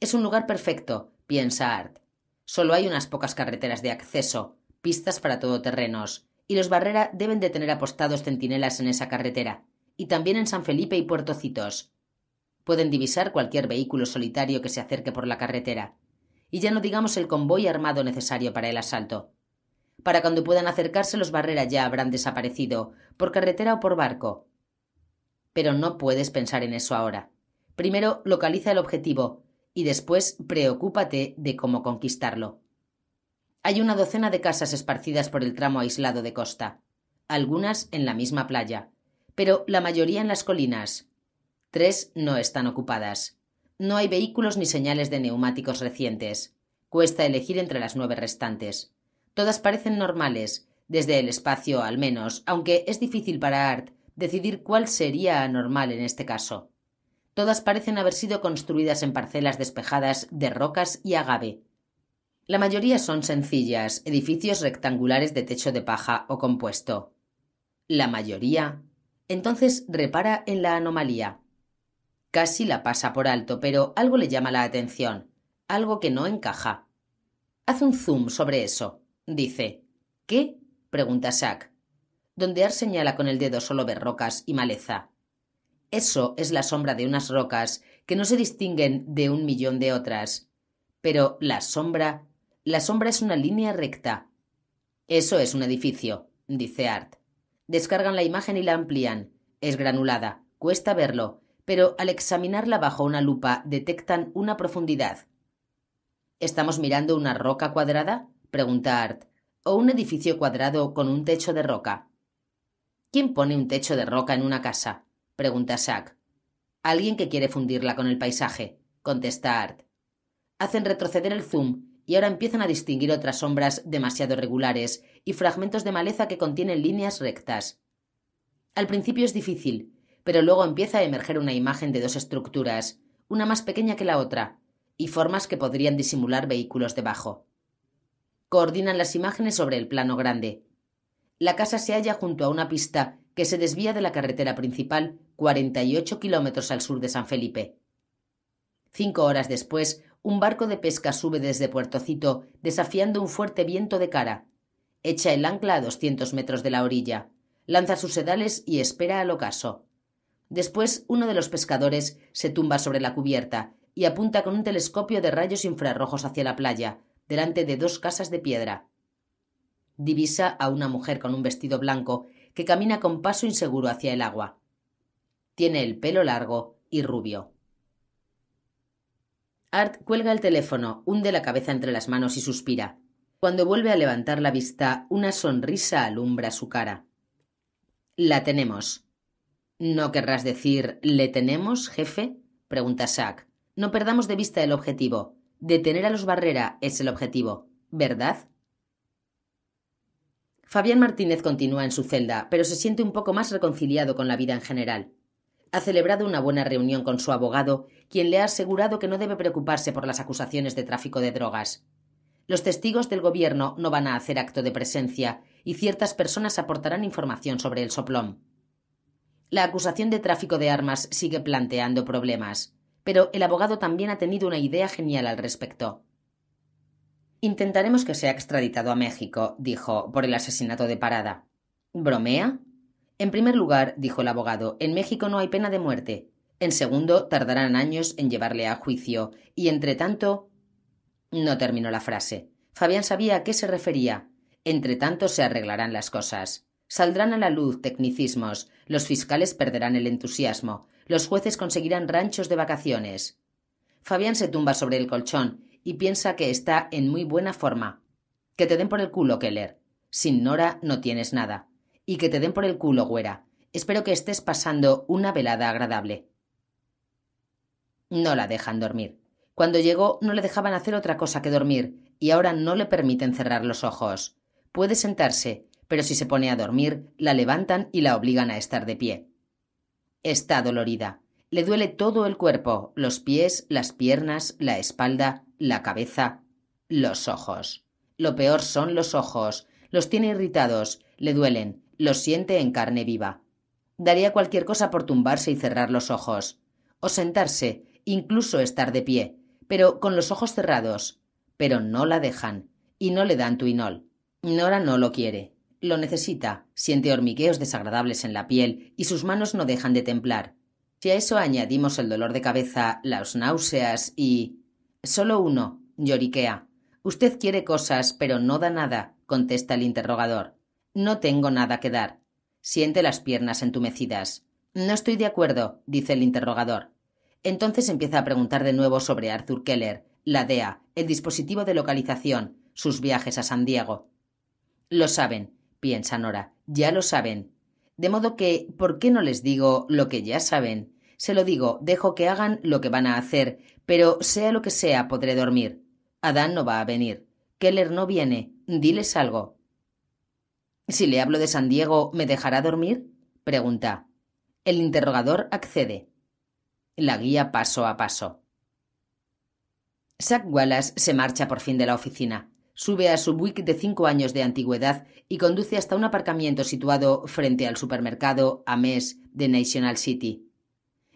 Es un lugar perfecto, piensa Art. Solo hay unas pocas carreteras de acceso, pistas para todoterrenos, y los Barrera deben de tener apostados centinelas en esa carretera, y también en San Felipe y Puerto Citos. Pueden divisar cualquier vehículo solitario que se acerque por la carretera. Y ya no digamos el convoy armado necesario para el asalto. Para cuando puedan acercarse los barreras ya habrán desaparecido, por carretera o por barco. Pero no puedes pensar en eso ahora. Primero localiza el objetivo y después preocúpate de cómo conquistarlo. Hay una docena de casas esparcidas por el tramo aislado de costa, algunas en la misma playa, pero la mayoría en las colinas. Tres no están ocupadas. No hay vehículos ni señales de neumáticos recientes. Cuesta elegir entre las nueve restantes. Todas parecen normales, desde el espacio al menos, aunque es difícil para Art decidir cuál sería anormal en este caso. Todas parecen haber sido construidas en parcelas despejadas de rocas y agave. La mayoría son sencillas, edificios rectangulares de techo de paja o compuesto. La mayoría entonces repara en la anomalía. Casi la pasa por alto, pero algo le llama la atención, algo que no encaja. Haz un zoom sobre eso, dice. ¿Qué? pregunta Sack. Art señala con el dedo solo ver rocas y maleza. Eso es la sombra de unas rocas que no se distinguen de un millón de otras. Pero la sombra, la sombra es una línea recta. Eso es un edificio, dice Art. Descargan la imagen y la amplían. Es granulada, cuesta verlo, pero al examinarla bajo una lupa detectan una profundidad. ¿Estamos mirando una roca cuadrada? pregunta Art, o un edificio cuadrado con un techo de roca. ¿Quién pone un techo de roca en una casa? pregunta Sack. Alguien que quiere fundirla con el paisaje, contesta Art. Hacen retroceder el zoom y ahora empiezan a distinguir otras sombras demasiado regulares y fragmentos de maleza que contienen líneas rectas. Al principio es difícil, pero luego empieza a emerger una imagen de dos estructuras, una más pequeña que la otra, y formas que podrían disimular vehículos debajo. Coordinan las imágenes sobre el plano grande. La casa se halla junto a una pista que se desvía de la carretera principal 48 kilómetros al sur de San Felipe. Cinco horas después, un barco de pesca sube desde Puertocito, desafiando un fuerte viento de cara. Echa el ancla a doscientos metros de la orilla, lanza sus sedales y espera al ocaso. Después, uno de los pescadores se tumba sobre la cubierta y apunta con un telescopio de rayos infrarrojos hacia la playa, delante de dos casas de piedra. Divisa a una mujer con un vestido blanco que camina con paso inseguro hacia el agua. Tiene el pelo largo y rubio. Art cuelga el teléfono, hunde la cabeza entre las manos y suspira. Cuando vuelve a levantar la vista, una sonrisa alumbra su cara. La tenemos. ¿No querrás decir le tenemos, jefe? pregunta Sack. No perdamos de vista el objetivo. Detener a los Barrera es el objetivo, ¿verdad? Fabián Martínez continúa en su celda, pero se siente un poco más reconciliado con la vida en general. Ha celebrado una buena reunión con su abogado, quien le ha asegurado que no debe preocuparse por las acusaciones de tráfico de drogas. Los testigos del gobierno no van a hacer acto de presencia y ciertas personas aportarán información sobre el soplón. La acusación de tráfico de armas sigue planteando problemas, pero el abogado también ha tenido una idea genial al respecto. Intentaremos que sea extraditado a México, dijo, por el asesinato de Parada. ¿Bromea? En primer lugar, dijo el abogado, en México no hay pena de muerte. En segundo, tardarán años en llevarle a juicio, y entre tanto, no terminó la frase. Fabián sabía a qué se refería. Entre tanto se arreglarán las cosas. Saldrán a la luz tecnicismos, los fiscales perderán el entusiasmo, los jueces conseguirán ranchos de vacaciones. Fabián se tumba sobre el colchón y piensa que está en muy buena forma. Que te den por el culo, Keller. Sin Nora no tienes nada. Y que te den por el culo, güera. Espero que estés pasando una velada agradable. No la dejan dormir. Cuando llegó no le dejaban hacer otra cosa que dormir, y ahora no le permiten cerrar los ojos. Puede sentarse, pero si se pone a dormir, la levantan y la obligan a estar de pie. Está dolorida. Le duele todo el cuerpo, los pies, las piernas, la espalda, la cabeza, los ojos. Lo peor son los ojos. Los tiene irritados, le duelen, los siente en carne viva. Daría cualquier cosa por tumbarse y cerrar los ojos, o sentarse, incluso estar de pie, pero con los ojos cerrados. Pero no la dejan, y no le dan tuinol. Nora no lo quiere. Lo necesita, siente hormigueos desagradables en la piel y sus manos no dejan de templar. Si a eso añadimos el dolor de cabeza, las náuseas y. Solo uno, lloriquea. Usted quiere cosas, pero no da nada, contesta el interrogador. No tengo nada que dar. Siente las piernas entumecidas. No estoy de acuerdo, dice el interrogador. Entonces empieza a preguntar de nuevo sobre Arthur Keller, la DEA, el dispositivo de localización, sus viajes a San Diego. Lo saben, piensa Nora, ya lo saben. De modo que, ¿por qué no les digo lo que ya saben? Se lo digo, dejo que hagan lo que van a hacer, pero sea lo que sea, podré dormir. Adán no va a venir. Keller no viene. Diles algo. Si le hablo de San Diego, ¿me dejará dormir? pregunta. El interrogador accede la guía paso a paso. Zack Wallace se marcha por fin de la oficina, sube a su Buick de cinco años de antigüedad y conduce hasta un aparcamiento situado frente al supermercado Ames de National City.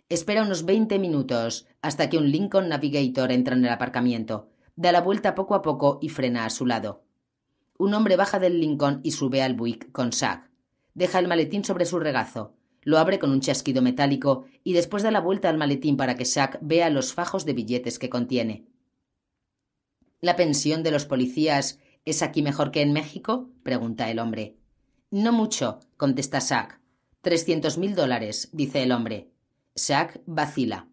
Espera unos veinte minutos hasta que un Lincoln Navigator entra en el aparcamiento, da la vuelta poco a poco y frena a su lado. Un hombre baja del Lincoln y sube al Buick con Zack. Deja el maletín sobre su regazo, lo abre con un chasquido metálico y después da la vuelta al maletín para que Sack vea los fajos de billetes que contiene. ¿La pensión de los policías es aquí mejor que en México? pregunta el hombre. No mucho, contesta Zack. Trescientos mil dólares, dice el hombre. Sack vacila.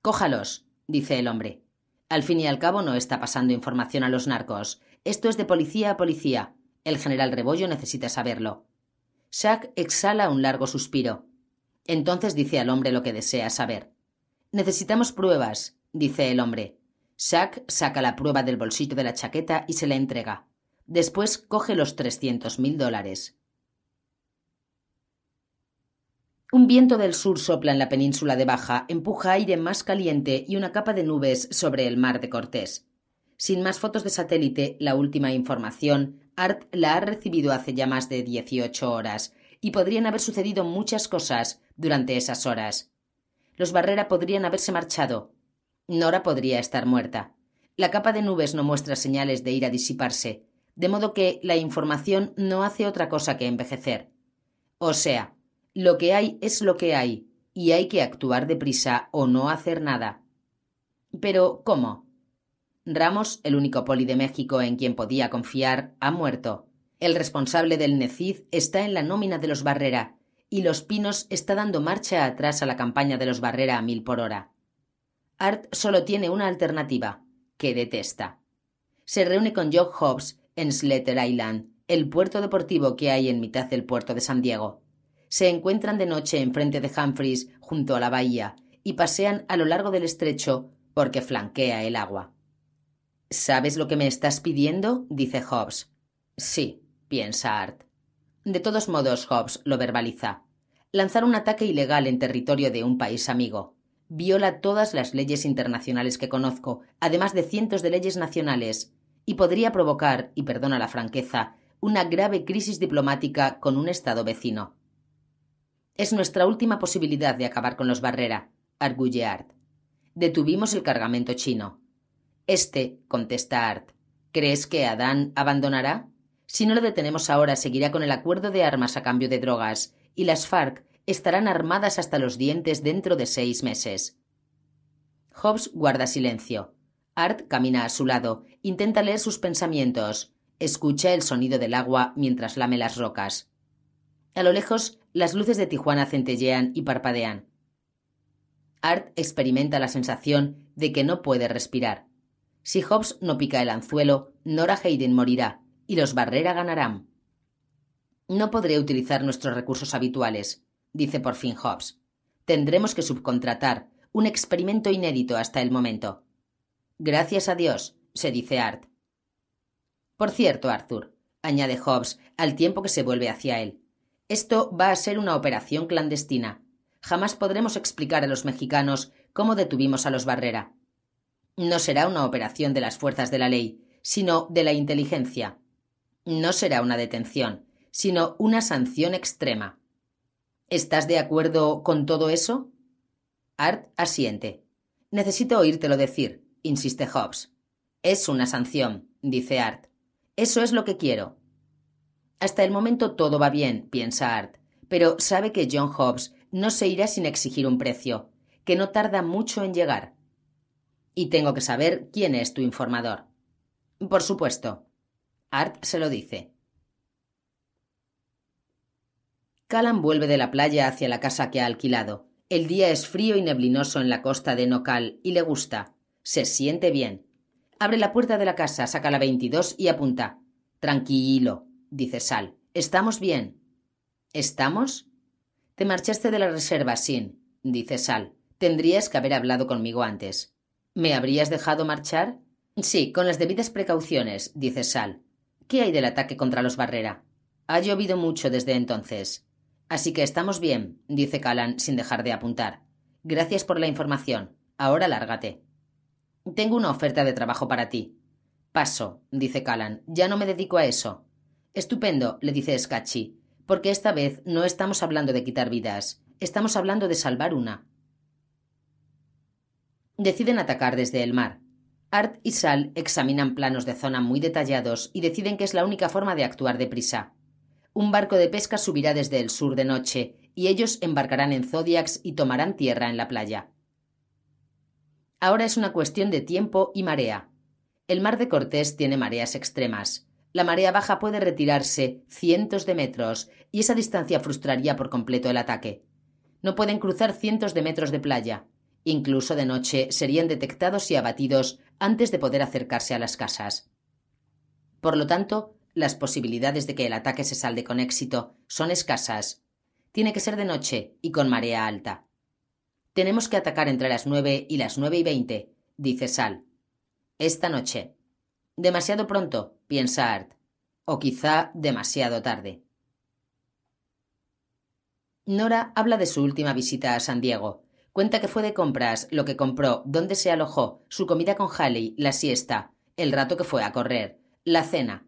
Cójalos, dice el hombre. Al fin y al cabo no está pasando información a los narcos. Esto es de policía a policía. El general Rebollo necesita saberlo. Shaq exhala un largo suspiro. Entonces dice al hombre lo que desea saber. Necesitamos pruebas, dice el hombre. Shaq saca la prueba del bolsillo de la chaqueta y se la entrega. Después coge los trescientos mil dólares. Un viento del sur sopla en la península de Baja, empuja aire más caliente y una capa de nubes sobre el mar de Cortés. Sin más fotos de satélite, la última información Art la ha recibido hace ya más de 18 horas, y podrían haber sucedido muchas cosas durante esas horas. Los Barrera podrían haberse marchado. Nora podría estar muerta. La capa de nubes no muestra señales de ir a disiparse, de modo que la información no hace otra cosa que envejecer. O sea, lo que hay es lo que hay, y hay que actuar deprisa o no hacer nada. Pero, ¿cómo? Ramos, el único poli de México en quien podía confiar, ha muerto. El responsable del NECID está en la nómina de los Barrera, y Los Pinos está dando marcha atrás a la campaña de los Barrera a mil por hora. Art solo tiene una alternativa, que detesta. Se reúne con Joe Hobbs en Slater Island, el puerto deportivo que hay en mitad del puerto de San Diego. Se encuentran de noche enfrente de Humphreys, junto a la bahía, y pasean a lo largo del estrecho porque flanquea el agua. ¿Sabes lo que me estás pidiendo? dice Hobbes. Sí, piensa Art. De todos modos, Hobbes lo verbaliza. Lanzar un ataque ilegal en territorio de un país amigo. Viola todas las leyes internacionales que conozco, además de cientos de leyes nacionales, y podría provocar, y perdona la franqueza, una grave crisis diplomática con un Estado vecino. Es nuestra última posibilidad de acabar con los Barrera, arguye Art. Detuvimos el cargamento chino. Este, contesta Art, ¿crees que Adán abandonará? Si no lo detenemos ahora, seguirá con el acuerdo de armas a cambio de drogas, y las FARC estarán armadas hasta los dientes dentro de seis meses. Hobbes guarda silencio. Art camina a su lado, intenta leer sus pensamientos, escucha el sonido del agua mientras lame las rocas. A lo lejos, las luces de Tijuana centellean y parpadean. Art experimenta la sensación de que no puede respirar. Si Hobbes no pica el anzuelo, Nora Hayden morirá y los Barrera ganarán. No podré utilizar nuestros recursos habituales, dice por fin Hobbes. Tendremos que subcontratar, un experimento inédito hasta el momento. Gracias a Dios, se dice Art. Por cierto, Arthur, añade Hobbes al tiempo que se vuelve hacia él. Esto va a ser una operación clandestina. Jamás podremos explicar a los mexicanos cómo detuvimos a los Barrera. No será una operación de las fuerzas de la ley, sino de la inteligencia. No será una detención, sino una sanción extrema. ¿Estás de acuerdo con todo eso? Art asiente. Necesito oírtelo decir, insiste Hobbes. Es una sanción, dice Art. Eso es lo que quiero. Hasta el momento todo va bien, piensa Art, pero sabe que John Hobbes no se irá sin exigir un precio, que no tarda mucho en llegar. Y tengo que saber quién es tu informador. Por supuesto. Art se lo dice. Callan vuelve de la playa hacia la casa que ha alquilado. El día es frío y neblinoso en la costa de Nocal y le gusta. Se siente bien. Abre la puerta de la casa, saca la 22 y apunta. Tranquilo, dice Sal. Estamos bien. ¿Estamos? Te marchaste de la reserva, Sin, dice Sal. Tendrías que haber hablado conmigo antes. ¿Me habrías dejado marchar? Sí, con las debidas precauciones, dice Sal. ¿Qué hay del ataque contra los Barrera? Ha llovido mucho desde entonces. Así que estamos bien, dice Calan sin dejar de apuntar. Gracias por la información. Ahora lárgate. Tengo una oferta de trabajo para ti. Paso, dice Calan. Ya no me dedico a eso. Estupendo, le dice Scacchi, porque esta vez no estamos hablando de quitar vidas, estamos hablando de salvar una. Deciden atacar desde el mar. Art y Sal examinan planos de zona muy detallados y deciden que es la única forma de actuar deprisa. Un barco de pesca subirá desde el sur de noche, y ellos embarcarán en Zodiacs y tomarán tierra en la playa. Ahora es una cuestión de tiempo y marea. El mar de Cortés tiene mareas extremas. La marea baja puede retirarse cientos de metros, y esa distancia frustraría por completo el ataque. No pueden cruzar cientos de metros de playa. Incluso de noche serían detectados y abatidos antes de poder acercarse a las casas. Por lo tanto, las posibilidades de que el ataque se salde con éxito son escasas. Tiene que ser de noche y con marea alta. Tenemos que atacar entre las nueve y las nueve y veinte, dice Sal. Esta noche. Demasiado pronto, piensa Art. O quizá demasiado tarde. Nora habla de su última visita a San Diego, Cuenta que fue de compras, lo que compró, dónde se alojó, su comida con Halley, la siesta, el rato que fue a correr, la cena.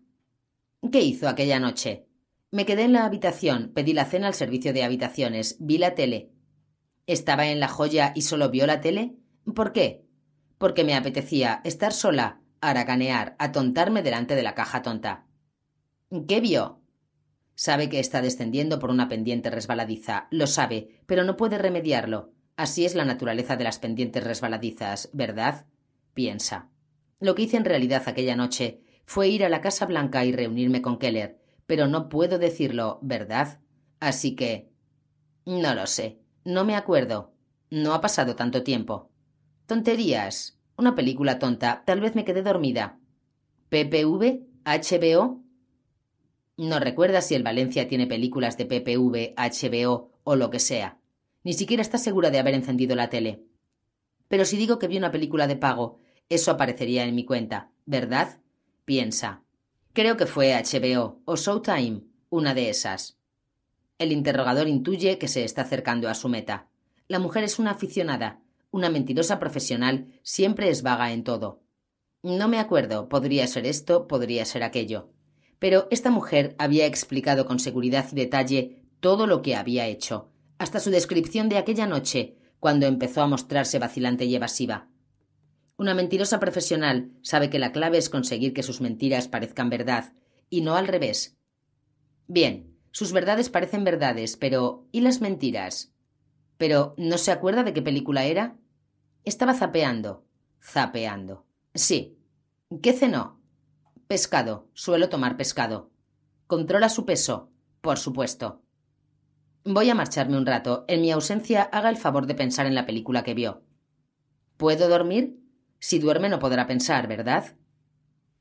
¿Qué hizo aquella noche? Me quedé en la habitación, pedí la cena al servicio de habitaciones, vi la tele. ¿Estaba en la joya y solo vio la tele? ¿Por qué? Porque me apetecía estar sola, haraganear, atontarme delante de la caja tonta. ¿Qué vio? Sabe que está descendiendo por una pendiente resbaladiza, lo sabe, pero no puede remediarlo. Así es la naturaleza de las pendientes resbaladizas, ¿verdad? piensa. Lo que hice en realidad aquella noche fue ir a la Casa Blanca y reunirme con Keller, pero no puedo decirlo, ¿verdad? Así que... No lo sé. No me acuerdo. No ha pasado tanto tiempo. Tonterías. Una película tonta. Tal vez me quedé dormida. ¿PPV? ¿HBO? No recuerda si el Valencia tiene películas de PPV, HBO o lo que sea. Ni siquiera está segura de haber encendido la tele. Pero si digo que vi una película de pago, eso aparecería en mi cuenta, ¿verdad? Piensa. Creo que fue HBO o Showtime, una de esas. El interrogador intuye que se está acercando a su meta. La mujer es una aficionada, una mentirosa profesional, siempre es vaga en todo. No me acuerdo, podría ser esto, podría ser aquello. Pero esta mujer había explicado con seguridad y detalle todo lo que había hecho, hasta su descripción de aquella noche, cuando empezó a mostrarse vacilante y evasiva. Una mentirosa profesional sabe que la clave es conseguir que sus mentiras parezcan verdad, y no al revés. Bien, sus verdades parecen verdades, pero ¿y las mentiras? Pero ¿no se acuerda de qué película era? Estaba zapeando. Zapeando. Sí. ¿Qué cenó? Pescado. Suelo tomar pescado. Controla su peso. Por supuesto. Voy a marcharme un rato. En mi ausencia, haga el favor de pensar en la película que vio. ¿Puedo dormir? Si duerme no podrá pensar, ¿verdad?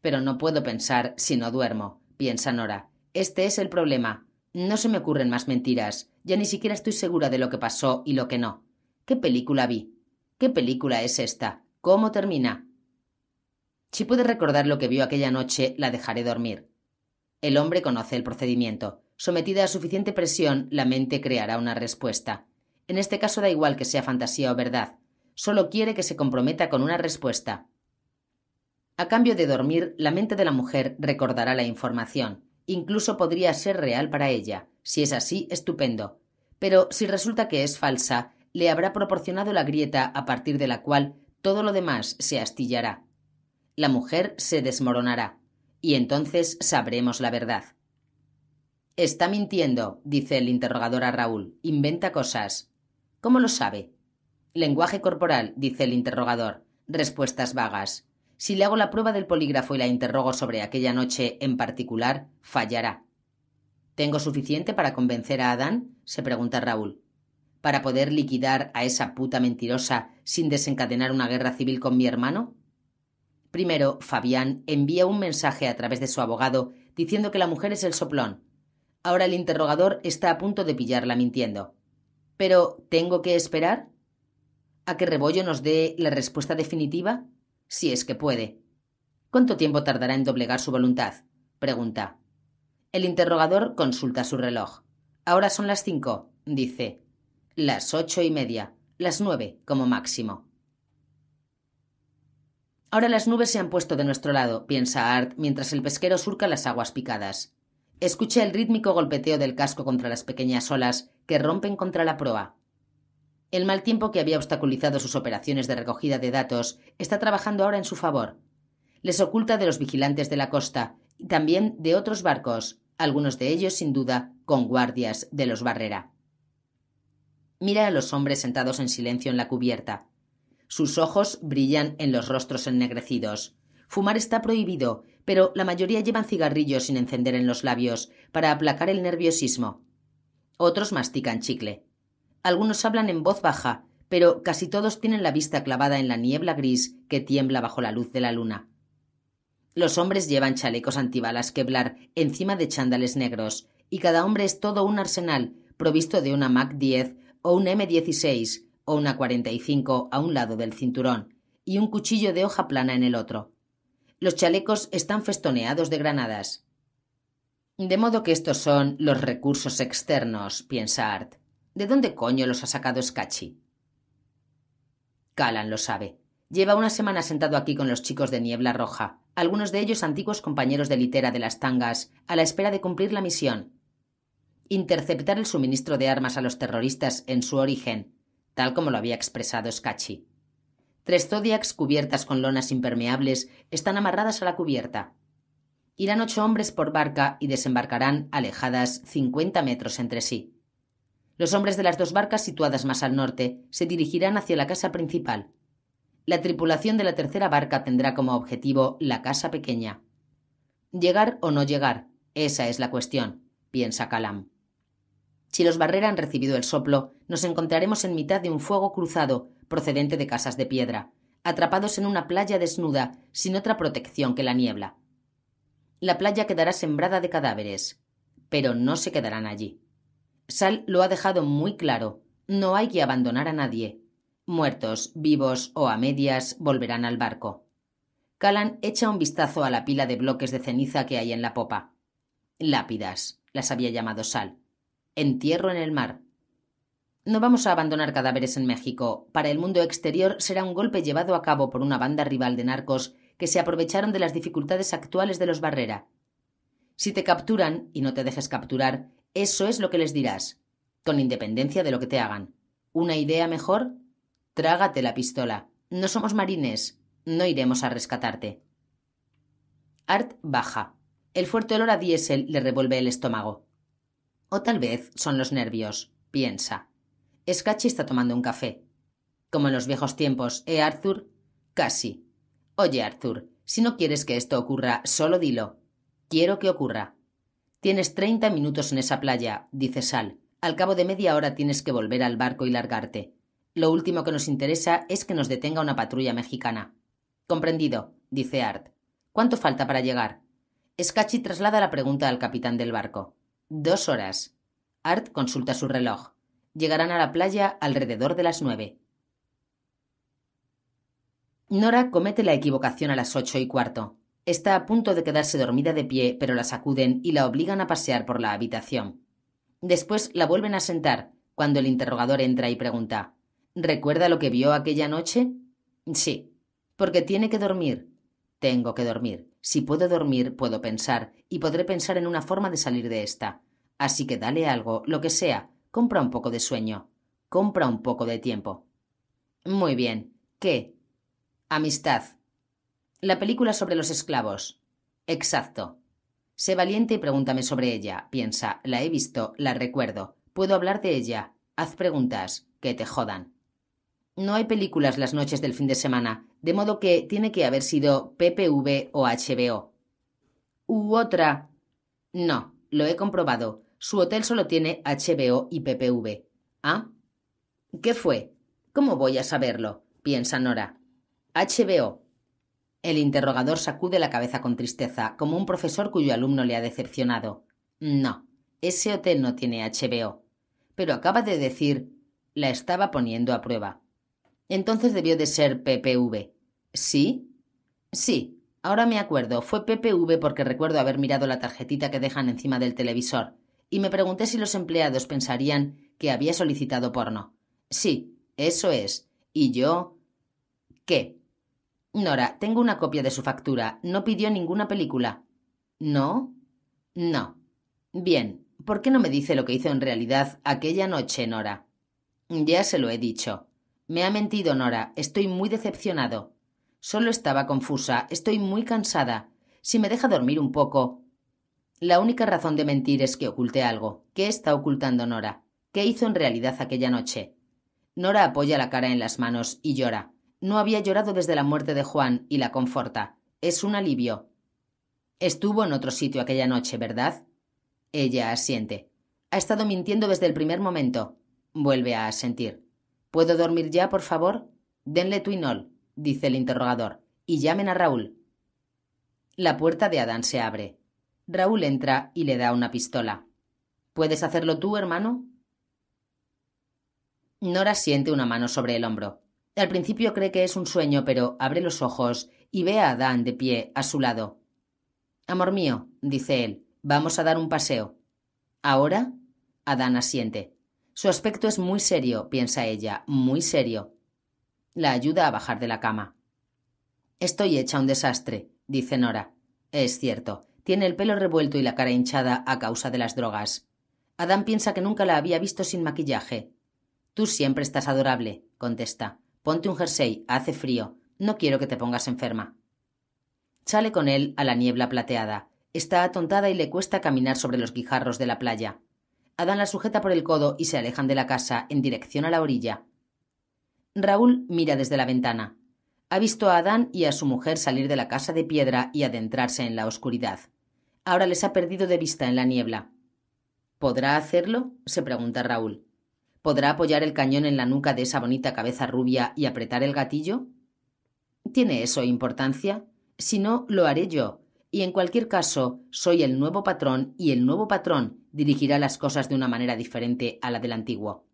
Pero no puedo pensar si no duermo, piensa Nora. Este es el problema. No se me ocurren más mentiras. Ya ni siquiera estoy segura de lo que pasó y lo que no. ¿Qué película vi? ¿Qué película es esta? ¿Cómo termina? Si puede recordar lo que vio aquella noche, la dejaré dormir. El hombre conoce el procedimiento sometida a suficiente presión, la mente creará una respuesta. En este caso da igual que sea fantasía o verdad, solo quiere que se comprometa con una respuesta. A cambio de dormir, la mente de la mujer recordará la información. Incluso podría ser real para ella. Si es así, estupendo. Pero si resulta que es falsa, le habrá proporcionado la grieta a partir de la cual todo lo demás se astillará. La mujer se desmoronará, y entonces sabremos la verdad. Está mintiendo, dice el interrogador a Raúl. Inventa cosas. ¿Cómo lo sabe? Lenguaje corporal, dice el interrogador. Respuestas vagas. Si le hago la prueba del polígrafo y la interrogo sobre aquella noche en particular, fallará. ¿Tengo suficiente para convencer a Adán? se pregunta Raúl. ¿Para poder liquidar a esa puta mentirosa sin desencadenar una guerra civil con mi hermano? Primero, Fabián envía un mensaje a través de su abogado diciendo que la mujer es el soplón, Ahora el interrogador está a punto de pillarla mintiendo. Pero, ¿tengo que esperar? ¿A que Rebollo nos dé la respuesta definitiva? Si es que puede. ¿Cuánto tiempo tardará en doblegar su voluntad? pregunta. El interrogador consulta su reloj. Ahora son las cinco, dice. Las ocho y media, las nueve como máximo. Ahora las nubes se han puesto de nuestro lado, piensa Art mientras el pesquero surca las aguas picadas. Escuche el rítmico golpeteo del casco contra las pequeñas olas que rompen contra la proa. El mal tiempo que había obstaculizado sus operaciones de recogida de datos está trabajando ahora en su favor. Les oculta de los vigilantes de la costa y también de otros barcos, algunos de ellos sin duda con guardias de los Barrera. Mira a los hombres sentados en silencio en la cubierta. Sus ojos brillan en los rostros ennegrecidos. Fumar está prohibido, pero la mayoría llevan cigarrillos sin encender en los labios, para aplacar el nerviosismo. Otros mastican chicle. Algunos hablan en voz baja, pero casi todos tienen la vista clavada en la niebla gris que tiembla bajo la luz de la luna. Los hombres llevan chalecos antibalas queblar encima de chándales negros, y cada hombre es todo un arsenal, provisto de una Mac 10 o un M16 o una 45 a un lado del cinturón, y un cuchillo de hoja plana en el otro. Los chalecos están festoneados de granadas. De modo que estos son los recursos externos, piensa Art. ¿De dónde coño los ha sacado Skachi? Calan lo sabe. Lleva una semana sentado aquí con los chicos de Niebla Roja, algunos de ellos antiguos compañeros de litera de las tangas, a la espera de cumplir la misión. Interceptar el suministro de armas a los terroristas en su origen, tal como lo había expresado Skachi. Tres zodiacs cubiertas con lonas impermeables están amarradas a la cubierta. Irán ocho hombres por barca y desembarcarán alejadas 50 metros entre sí. Los hombres de las dos barcas situadas más al norte se dirigirán hacia la casa principal. La tripulación de la tercera barca tendrá como objetivo la casa pequeña. Llegar o no llegar, esa es la cuestión, piensa Calam. Si los Barrera han recibido el soplo, nos encontraremos en mitad de un fuego cruzado procedente de casas de piedra, atrapados en una playa desnuda, sin otra protección que la niebla. La playa quedará sembrada de cadáveres, pero no se quedarán allí. Sal lo ha dejado muy claro, no hay que abandonar a nadie. Muertos, vivos o a medias volverán al barco. Calan echa un vistazo a la pila de bloques de ceniza que hay en la popa. Lápidas, las había llamado Sal. Entierro en el mar. No vamos a abandonar cadáveres en México. Para el mundo exterior será un golpe llevado a cabo por una banda rival de narcos que se aprovecharon de las dificultades actuales de los Barrera. Si te capturan y no te dejes capturar, eso es lo que les dirás, con independencia de lo que te hagan. ¿Una idea mejor? Trágate la pistola. No somos marines. No iremos a rescatarte. Art baja. El fuerte olor a diésel le revuelve el estómago. O tal vez son los nervios, piensa. Escachi está tomando un café. Como en los viejos tiempos, ¿eh, Arthur? Casi. Oye, Arthur, si no quieres que esto ocurra, solo dilo. Quiero que ocurra. Tienes treinta minutos en esa playa, dice Sal. Al cabo de media hora tienes que volver al barco y largarte. Lo último que nos interesa es que nos detenga una patrulla mexicana. Comprendido, dice Art. ¿Cuánto falta para llegar? Scatchi traslada la pregunta al capitán del barco. Dos horas. Art consulta su reloj. Llegarán a la playa alrededor de las nueve. Nora comete la equivocación a las ocho y cuarto. Está a punto de quedarse dormida de pie, pero la sacuden y la obligan a pasear por la habitación. Después la vuelven a sentar, cuando el interrogador entra y pregunta ¿Recuerda lo que vio aquella noche? Sí, porque tiene que dormir. Tengo que dormir. Si puedo dormir, puedo pensar, y podré pensar en una forma de salir de esta. Así que dale algo, lo que sea, Compra un poco de sueño. Compra un poco de tiempo. Muy bien. ¿Qué? Amistad. La película sobre los esclavos. Exacto. Sé valiente y pregúntame sobre ella. Piensa, la he visto, la recuerdo. Puedo hablar de ella. Haz preguntas. Que te jodan. No hay películas las noches del fin de semana, de modo que tiene que haber sido PPV o HBO. U otra. No, lo he comprobado. Su hotel solo tiene HBO y PPV. ¿Ah? ¿Qué fue? ¿Cómo voy a saberlo? piensa Nora. HBO. El interrogador sacude la cabeza con tristeza, como un profesor cuyo alumno le ha decepcionado. No, ese hotel no tiene HBO. Pero acaba de decir la estaba poniendo a prueba. Entonces debió de ser PPV. ¿Sí? Sí, ahora me acuerdo, fue PPV porque recuerdo haber mirado la tarjetita que dejan encima del televisor y me pregunté si los empleados pensarían que había solicitado porno. Sí, eso es. Y yo. ¿Qué? Nora, tengo una copia de su factura. No pidió ninguna película. ¿No? No. Bien, ¿por qué no me dice lo que hizo en realidad aquella noche, Nora? Ya se lo he dicho. Me ha mentido, Nora. Estoy muy decepcionado. Solo estaba confusa. Estoy muy cansada. Si me deja dormir un poco, la única razón de mentir es que oculté algo. ¿Qué está ocultando Nora? ¿Qué hizo en realidad aquella noche? Nora apoya la cara en las manos y llora. No había llorado desde la muerte de Juan y la conforta. Es un alivio. Estuvo en otro sitio aquella noche, ¿verdad? Ella asiente. Ha estado mintiendo desde el primer momento. Vuelve a asentir. ¿Puedo dormir ya, por favor? Denle Twinol, dice el interrogador, y llamen a Raúl. La puerta de Adán se abre. Raúl entra y le da una pistola. ¿Puedes hacerlo tú, hermano? Nora siente una mano sobre el hombro. Al principio cree que es un sueño, pero abre los ojos y ve a Adán de pie a su lado. Amor mío, dice él, vamos a dar un paseo. ¿Ahora? Adán asiente. Su aspecto es muy serio, piensa ella, muy serio. La ayuda a bajar de la cama. Estoy hecha un desastre, dice Nora. Es cierto. Tiene el pelo revuelto y la cara hinchada a causa de las drogas. Adán piensa que nunca la había visto sin maquillaje. Tú siempre estás adorable, contesta. Ponte un jersey, hace frío. No quiero que te pongas enferma. Sale con él a la niebla plateada. Está atontada y le cuesta caminar sobre los guijarros de la playa. Adán la sujeta por el codo y se alejan de la casa en dirección a la orilla. Raúl mira desde la ventana ha visto a Adán y a su mujer salir de la casa de piedra y adentrarse en la oscuridad. Ahora les ha perdido de vista en la niebla. ¿Podrá hacerlo? se pregunta Raúl. ¿Podrá apoyar el cañón en la nuca de esa bonita cabeza rubia y apretar el gatillo? ¿Tiene eso importancia? Si no, lo haré yo. Y en cualquier caso, soy el nuevo patrón y el nuevo patrón dirigirá las cosas de una manera diferente a la del antiguo.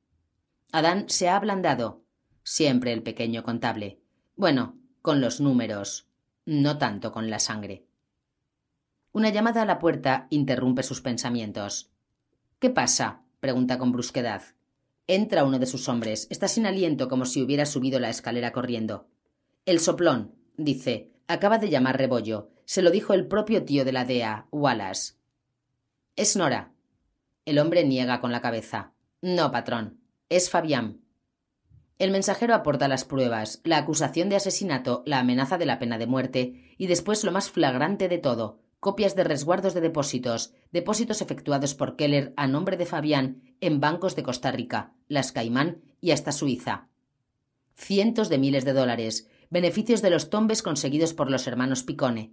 Adán se ha ablandado. Siempre el pequeño contable. Bueno, con los números, no tanto con la sangre. Una llamada a la puerta interrumpe sus pensamientos. ¿Qué pasa? pregunta con brusquedad. Entra uno de sus hombres. Está sin aliento como si hubiera subido la escalera corriendo. El soplón, dice. Acaba de llamar Rebollo. Se lo dijo el propio tío de la DEA, Wallace. Es Nora. El hombre niega con la cabeza. No, patrón. Es Fabián. El mensajero aporta las pruebas, la acusación de asesinato, la amenaza de la pena de muerte y después lo más flagrante de todo, copias de resguardos de depósitos, depósitos efectuados por Keller a nombre de Fabián en bancos de Costa Rica, las Caimán y hasta Suiza. Cientos de miles de dólares, beneficios de los tombes conseguidos por los hermanos Picone.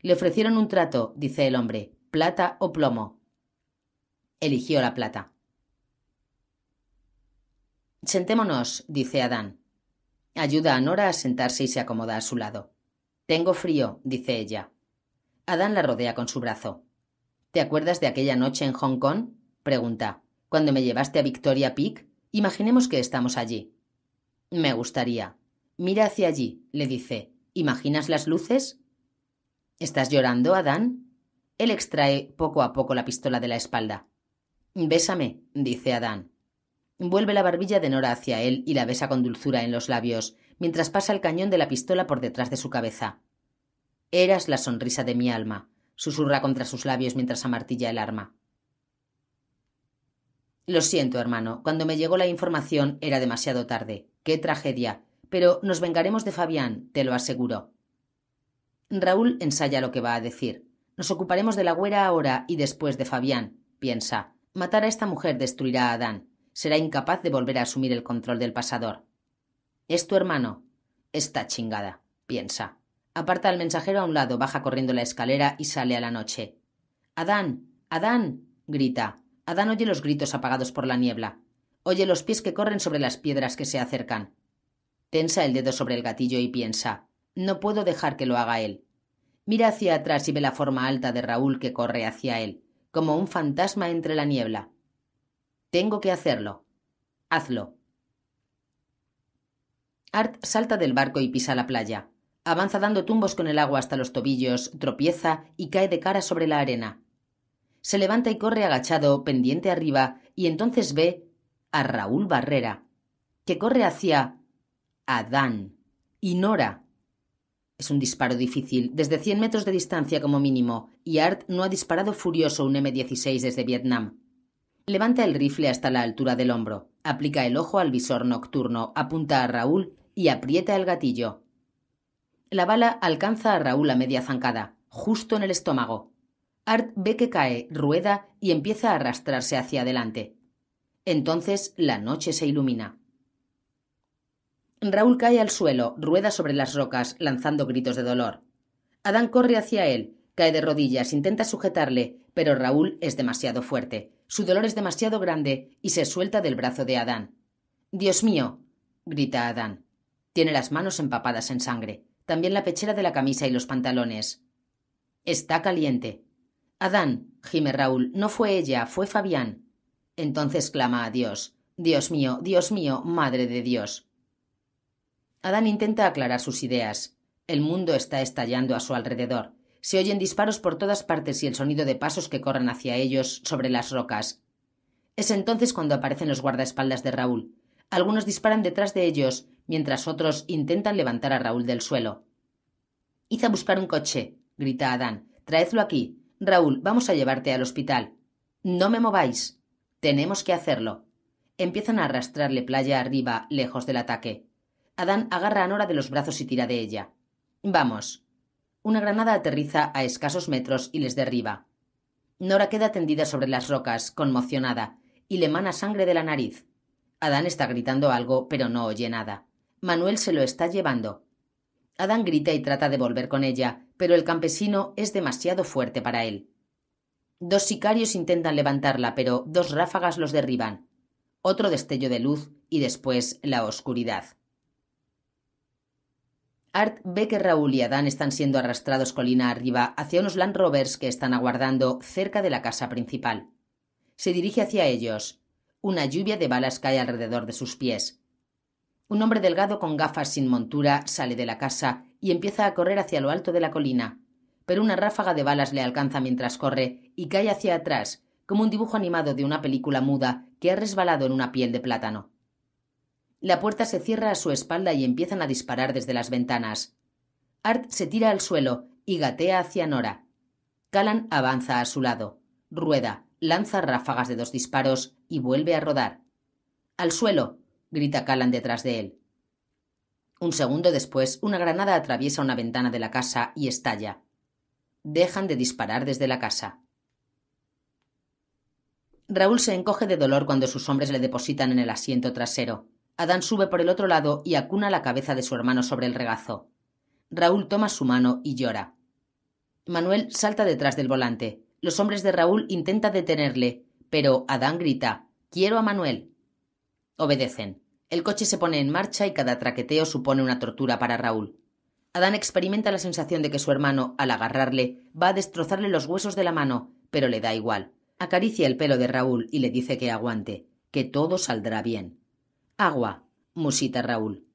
Le ofrecieron un trato, dice el hombre, plata o plomo. Eligió la plata. Sentémonos, dice Adán. Ayuda a Nora a sentarse y se acomoda a su lado. Tengo frío, dice ella. Adán la rodea con su brazo. ¿Te acuerdas de aquella noche en Hong Kong? pregunta. Cuando me llevaste a Victoria Peak, imaginemos que estamos allí. Me gustaría. Mira hacia allí, le dice. ¿Imaginas las luces? ¿Estás llorando, Adán? Él extrae poco a poco la pistola de la espalda. Bésame, dice Adán. Vuelve la barbilla de Nora hacia él y la besa con dulzura en los labios, mientras pasa el cañón de la pistola por detrás de su cabeza. Eras la sonrisa de mi alma, susurra contra sus labios mientras amartilla el arma. Lo siento, hermano. Cuando me llegó la información era demasiado tarde. Qué tragedia. Pero nos vengaremos de Fabián, te lo aseguro. Raúl ensaya lo que va a decir. Nos ocuparemos de la güera ahora y después de Fabián, piensa. Matar a esta mujer destruirá a Adán será incapaz de volver a asumir el control del pasador. Es tu hermano. Está chingada, piensa. Aparta al mensajero a un lado, baja corriendo la escalera y sale a la noche. Adán. Adán. grita. Adán oye los gritos apagados por la niebla. Oye los pies que corren sobre las piedras que se acercan. Tensa el dedo sobre el gatillo y piensa. No puedo dejar que lo haga él. Mira hacia atrás y ve la forma alta de Raúl que corre hacia él, como un fantasma entre la niebla. Tengo que hacerlo. Hazlo. Art salta del barco y pisa la playa. Avanza dando tumbos con el agua hasta los tobillos, tropieza y cae de cara sobre la arena. Se levanta y corre agachado, pendiente arriba, y entonces ve a Raúl Barrera, que corre hacia Adán y Nora. Es un disparo difícil, desde cien metros de distancia como mínimo, y Art no ha disparado furioso un M16 desde Vietnam. Levanta el rifle hasta la altura del hombro, aplica el ojo al visor nocturno, apunta a Raúl y aprieta el gatillo. La bala alcanza a Raúl a media zancada, justo en el estómago. Art ve que cae, rueda y empieza a arrastrarse hacia adelante. Entonces la noche se ilumina. Raúl cae al suelo, rueda sobre las rocas, lanzando gritos de dolor. Adán corre hacia él, Cae de rodillas, intenta sujetarle, pero Raúl es demasiado fuerte. Su dolor es demasiado grande y se suelta del brazo de Adán. Dios mío, grita Adán. Tiene las manos empapadas en sangre, también la pechera de la camisa y los pantalones. Está caliente. Adán, gime Raúl, no fue ella, fue Fabián. Entonces clama a Dios. Dios mío, Dios mío, Madre de Dios. Adán intenta aclarar sus ideas. El mundo está estallando a su alrededor. Se oyen disparos por todas partes y el sonido de pasos que corren hacia ellos sobre las rocas. Es entonces cuando aparecen los guardaespaldas de Raúl. Algunos disparan detrás de ellos, mientras otros intentan levantar a Raúl del suelo. iza a buscar un coche, grita Adán. Traedlo aquí. Raúl, vamos a llevarte al hospital. No me mováis. Tenemos que hacerlo. Empiezan a arrastrarle playa arriba, lejos del ataque. Adán agarra a Nora de los brazos y tira de ella. Vamos. Una granada aterriza a escasos metros y les derriba. Nora queda tendida sobre las rocas, conmocionada, y le mana sangre de la nariz. Adán está gritando algo, pero no oye nada. Manuel se lo está llevando. Adán grita y trata de volver con ella, pero el campesino es demasiado fuerte para él. Dos sicarios intentan levantarla, pero dos ráfagas los derriban. Otro destello de luz y después la oscuridad. Art ve que Raúl y Adán están siendo arrastrados colina arriba hacia unos Land Rovers que están aguardando cerca de la casa principal. Se dirige hacia ellos. Una lluvia de balas cae alrededor de sus pies. Un hombre delgado con gafas sin montura sale de la casa y empieza a correr hacia lo alto de la colina, pero una ráfaga de balas le alcanza mientras corre y cae hacia atrás, como un dibujo animado de una película muda que ha resbalado en una piel de plátano. La puerta se cierra a su espalda y empiezan a disparar desde las ventanas. Art se tira al suelo y gatea hacia Nora. Callan avanza a su lado, rueda, lanza ráfagas de dos disparos y vuelve a rodar. ¡Al suelo! grita Callan detrás de él. Un segundo después, una granada atraviesa una ventana de la casa y estalla. Dejan de disparar desde la casa. Raúl se encoge de dolor cuando sus hombres le depositan en el asiento trasero. Adán sube por el otro lado y acuna la cabeza de su hermano sobre el regazo. Raúl toma su mano y llora. Manuel salta detrás del volante. Los hombres de Raúl intentan detenerle, pero Adán grita Quiero a Manuel. Obedecen. El coche se pone en marcha y cada traqueteo supone una tortura para Raúl. Adán experimenta la sensación de que su hermano, al agarrarle, va a destrozarle los huesos de la mano, pero le da igual. Acaricia el pelo de Raúl y le dice que aguante, que todo saldrá bien. Agua, musita Raúl.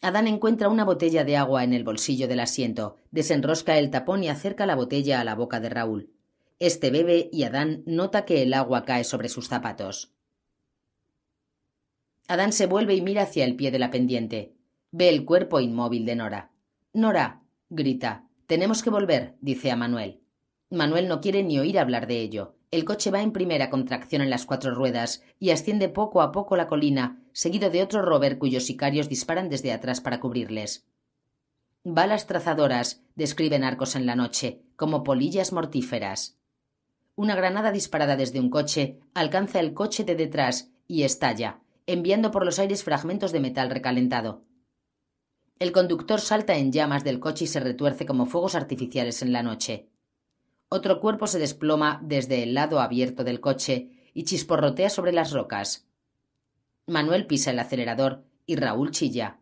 Adán encuentra una botella de agua en el bolsillo del asiento, desenrosca el tapón y acerca la botella a la boca de Raúl. Este bebe y Adán nota que el agua cae sobre sus zapatos. Adán se vuelve y mira hacia el pie de la pendiente. Ve el cuerpo inmóvil de Nora. Nora, grita. Tenemos que volver, dice a Manuel. Manuel no quiere ni oír hablar de ello. El coche va en primera contracción en las cuatro ruedas y asciende poco a poco la colina, seguido de otro rover cuyos sicarios disparan desde atrás para cubrirles. Balas trazadoras describen arcos en la noche, como polillas mortíferas. Una granada disparada desde un coche alcanza el coche de detrás y estalla, enviando por los aires fragmentos de metal recalentado. El conductor salta en llamas del coche y se retuerce como fuegos artificiales en la noche. Otro cuerpo se desploma desde el lado abierto del coche y chisporrotea sobre las rocas. Manuel pisa el acelerador y Raúl chilla.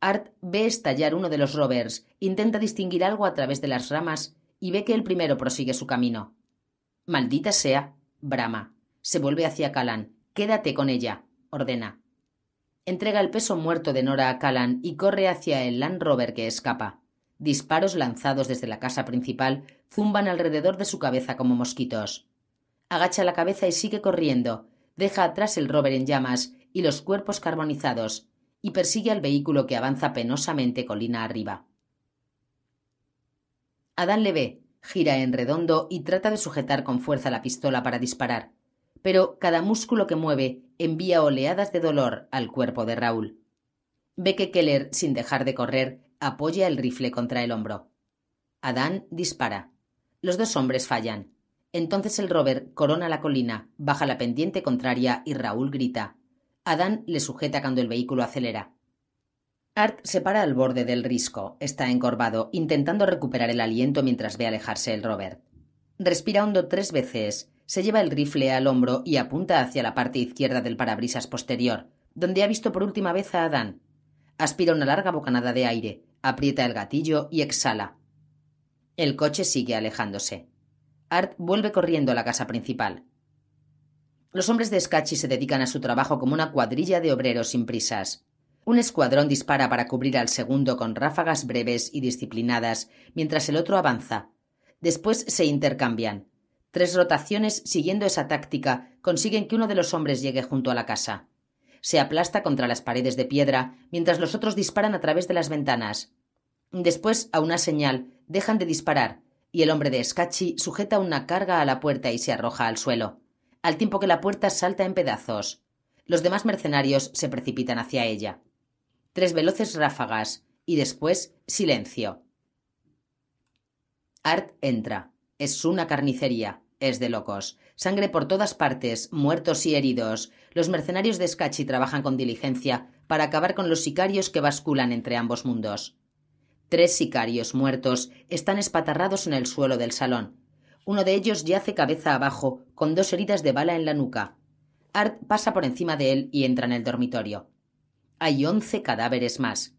Art ve estallar uno de los rovers, intenta distinguir algo a través de las ramas y ve que el primero prosigue su camino. Maldita sea, brama. Se vuelve hacia Calan. Quédate con ella, ordena. Entrega el peso muerto de Nora a Calan y corre hacia el Land Rover que escapa. Disparos lanzados desde la casa principal zumban alrededor de su cabeza como mosquitos. Agacha la cabeza y sigue corriendo, deja atrás el rover en llamas y los cuerpos carbonizados, y persigue al vehículo que avanza penosamente colina arriba. Adán le ve, gira en redondo y trata de sujetar con fuerza la pistola para disparar, pero cada músculo que mueve envía oleadas de dolor al cuerpo de Raúl. Ve que Keller, sin dejar de correr, apoya el rifle contra el hombro. Adán dispara. Los dos hombres fallan. Entonces el rover corona la colina, baja la pendiente contraria y Raúl grita. Adán le sujeta cuando el vehículo acelera. Art se para al borde del risco, está encorvado, intentando recuperar el aliento mientras ve alejarse el rover. Respira hondo tres veces, se lleva el rifle al hombro y apunta hacia la parte izquierda del parabrisas posterior, donde ha visto por última vez a Adán. Aspira una larga bocanada de aire, Aprieta el gatillo y exhala. El coche sigue alejándose. Art vuelve corriendo a la casa principal. Los hombres de Scatchy se dedican a su trabajo como una cuadrilla de obreros sin prisas. Un escuadrón dispara para cubrir al segundo con ráfagas breves y disciplinadas, mientras el otro avanza. Después se intercambian. Tres rotaciones siguiendo esa táctica consiguen que uno de los hombres llegue junto a la casa se aplasta contra las paredes de piedra, mientras los otros disparan a través de las ventanas. Después, a una señal, dejan de disparar, y el hombre de escachi sujeta una carga a la puerta y se arroja al suelo, al tiempo que la puerta salta en pedazos. Los demás mercenarios se precipitan hacia ella. Tres veloces ráfagas, y después silencio. Art entra. Es una carnicería. Es de locos. Sangre por todas partes, muertos y heridos los mercenarios de Scachi trabajan con diligencia para acabar con los sicarios que basculan entre ambos mundos. Tres sicarios muertos están espatarrados en el suelo del salón. Uno de ellos yace cabeza abajo, con dos heridas de bala en la nuca. Art pasa por encima de él y entra en el dormitorio. Hay once cadáveres más.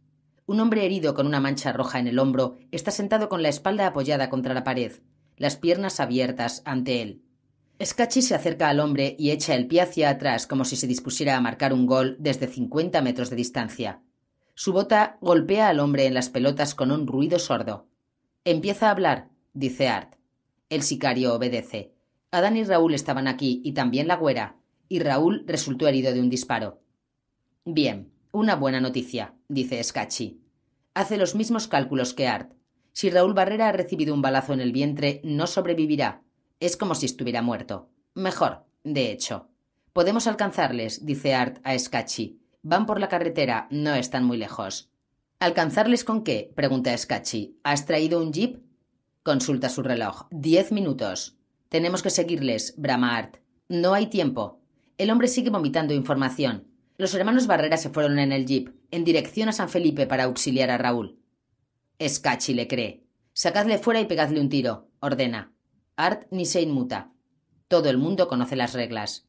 Un hombre herido con una mancha roja en el hombro está sentado con la espalda apoyada contra la pared, las piernas abiertas ante él. Escachi se acerca al hombre y echa el pie hacia atrás como si se dispusiera a marcar un gol desde 50 metros de distancia. Su bota golpea al hombre en las pelotas con un ruido sordo. Empieza a hablar, dice Art. El sicario obedece. Adán y Raúl estaban aquí y también la güera, y Raúl resultó herido de un disparo. Bien, una buena noticia, dice Scacchi. Hace los mismos cálculos que Art. Si Raúl Barrera ha recibido un balazo en el vientre, no sobrevivirá, es como si estuviera muerto. Mejor, de hecho. Podemos alcanzarles, dice Art a Scatchy. Van por la carretera, no están muy lejos. ¿Alcanzarles con qué? pregunta Scatchy. ¿Has traído un jeep? Consulta su reloj. Diez minutos. Tenemos que seguirles, brama Art. No hay tiempo. El hombre sigue vomitando información. Los hermanos Barrera se fueron en el jeep, en dirección a San Felipe para auxiliar a Raúl. Scatchy le cree. Sacadle fuera y pegadle un tiro, ordena. Art ni se inmuta. Todo el mundo conoce las reglas.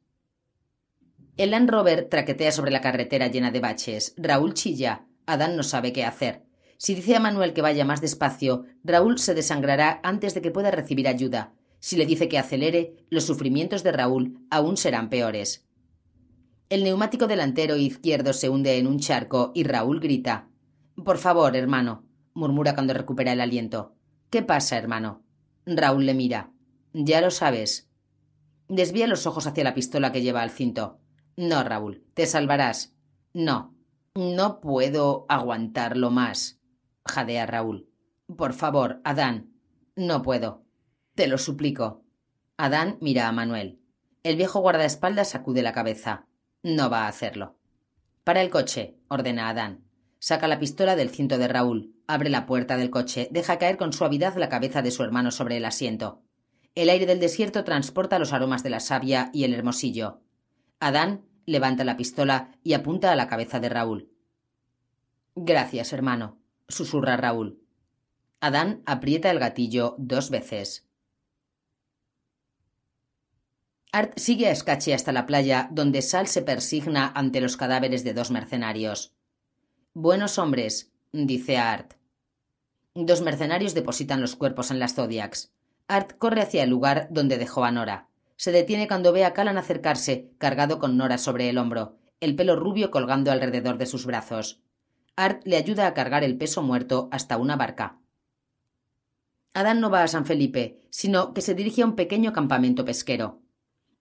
El Land Rover traquetea sobre la carretera llena de baches. Raúl chilla. Adán no sabe qué hacer. Si dice a Manuel que vaya más despacio, Raúl se desangrará antes de que pueda recibir ayuda. Si le dice que acelere, los sufrimientos de Raúl aún serán peores. El neumático delantero izquierdo se hunde en un charco y Raúl grita. Por favor, hermano, murmura cuando recupera el aliento. ¿Qué pasa, hermano? Raúl le mira. Ya lo sabes. Desvía los ojos hacia la pistola que lleva al cinto. No, Raúl, te salvarás. No, no puedo aguantarlo más. Jadea Raúl. Por favor, Adán. No puedo. Te lo suplico. Adán mira a Manuel. El viejo guardaespaldas sacude la cabeza. No va a hacerlo. Para el coche, ordena Adán. Saca la pistola del cinto de Raúl, abre la puerta del coche, deja caer con suavidad la cabeza de su hermano sobre el asiento. El aire del desierto transporta los aromas de la savia y el hermosillo. Adán levanta la pistola y apunta a la cabeza de Raúl. Gracias, hermano, susurra Raúl. Adán aprieta el gatillo dos veces. Art sigue a Escache hasta la playa, donde Sal se persigna ante los cadáveres de dos mercenarios. Buenos hombres, dice Art. Dos mercenarios depositan los cuerpos en las Zodiacs. Art corre hacia el lugar donde dejó a Nora. Se detiene cuando ve a Calan acercarse, cargado con Nora sobre el hombro, el pelo rubio colgando alrededor de sus brazos. Art le ayuda a cargar el peso muerto hasta una barca. Adán no va a San Felipe, sino que se dirige a un pequeño campamento pesquero.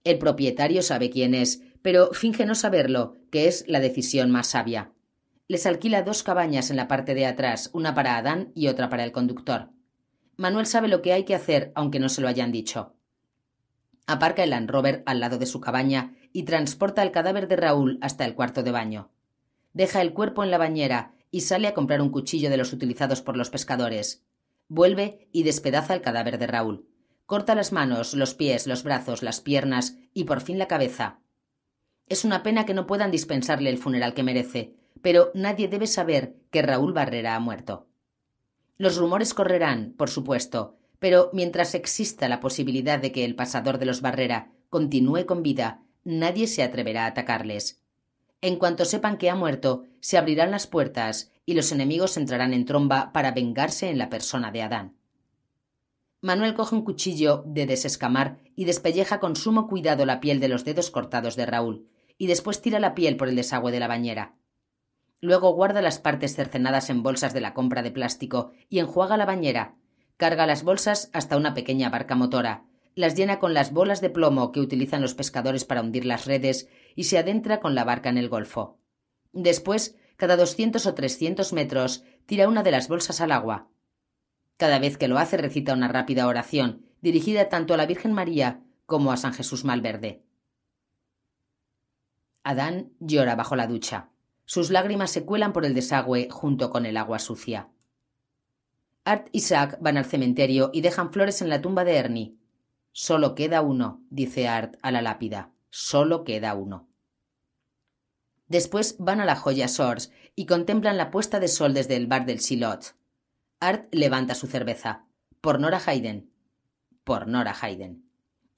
El propietario sabe quién es, pero finge no saberlo, que es la decisión más sabia. Les alquila dos cabañas en la parte de atrás, una para Adán y otra para el conductor. Manuel sabe lo que hay que hacer, aunque no se lo hayan dicho. Aparca el Land Rover al lado de su cabaña y transporta el cadáver de Raúl hasta el cuarto de baño. Deja el cuerpo en la bañera y sale a comprar un cuchillo de los utilizados por los pescadores. Vuelve y despedaza el cadáver de Raúl. Corta las manos, los pies, los brazos, las piernas y por fin la cabeza. Es una pena que no puedan dispensarle el funeral que merece, pero nadie debe saber que Raúl Barrera ha muerto. Los rumores correrán, por supuesto, pero mientras exista la posibilidad de que el pasador de los Barrera continúe con vida, nadie se atreverá a atacarles. En cuanto sepan que ha muerto, se abrirán las puertas y los enemigos entrarán en tromba para vengarse en la persona de Adán. Manuel coge un cuchillo de desescamar y despelleja con sumo cuidado la piel de los dedos cortados de Raúl, y después tira la piel por el desagüe de la bañera. Luego guarda las partes cercenadas en bolsas de la compra de plástico y enjuaga la bañera. Carga las bolsas hasta una pequeña barca motora. Las llena con las bolas de plomo que utilizan los pescadores para hundir las redes y se adentra con la barca en el golfo. Después, cada 200 o 300 metros, tira una de las bolsas al agua. Cada vez que lo hace recita una rápida oración, dirigida tanto a la Virgen María como a San Jesús Malverde. Adán llora bajo la ducha. Sus lágrimas se cuelan por el desagüe junto con el agua sucia. Art y Zack van al cementerio y dejan flores en la tumba de Ernie. Solo queda uno, dice Art a la lápida. Solo queda uno. Después van a la joya Sors y contemplan la puesta de sol desde el bar del Silot. Art levanta su cerveza. Por Nora Hayden. Por Nora Hayden.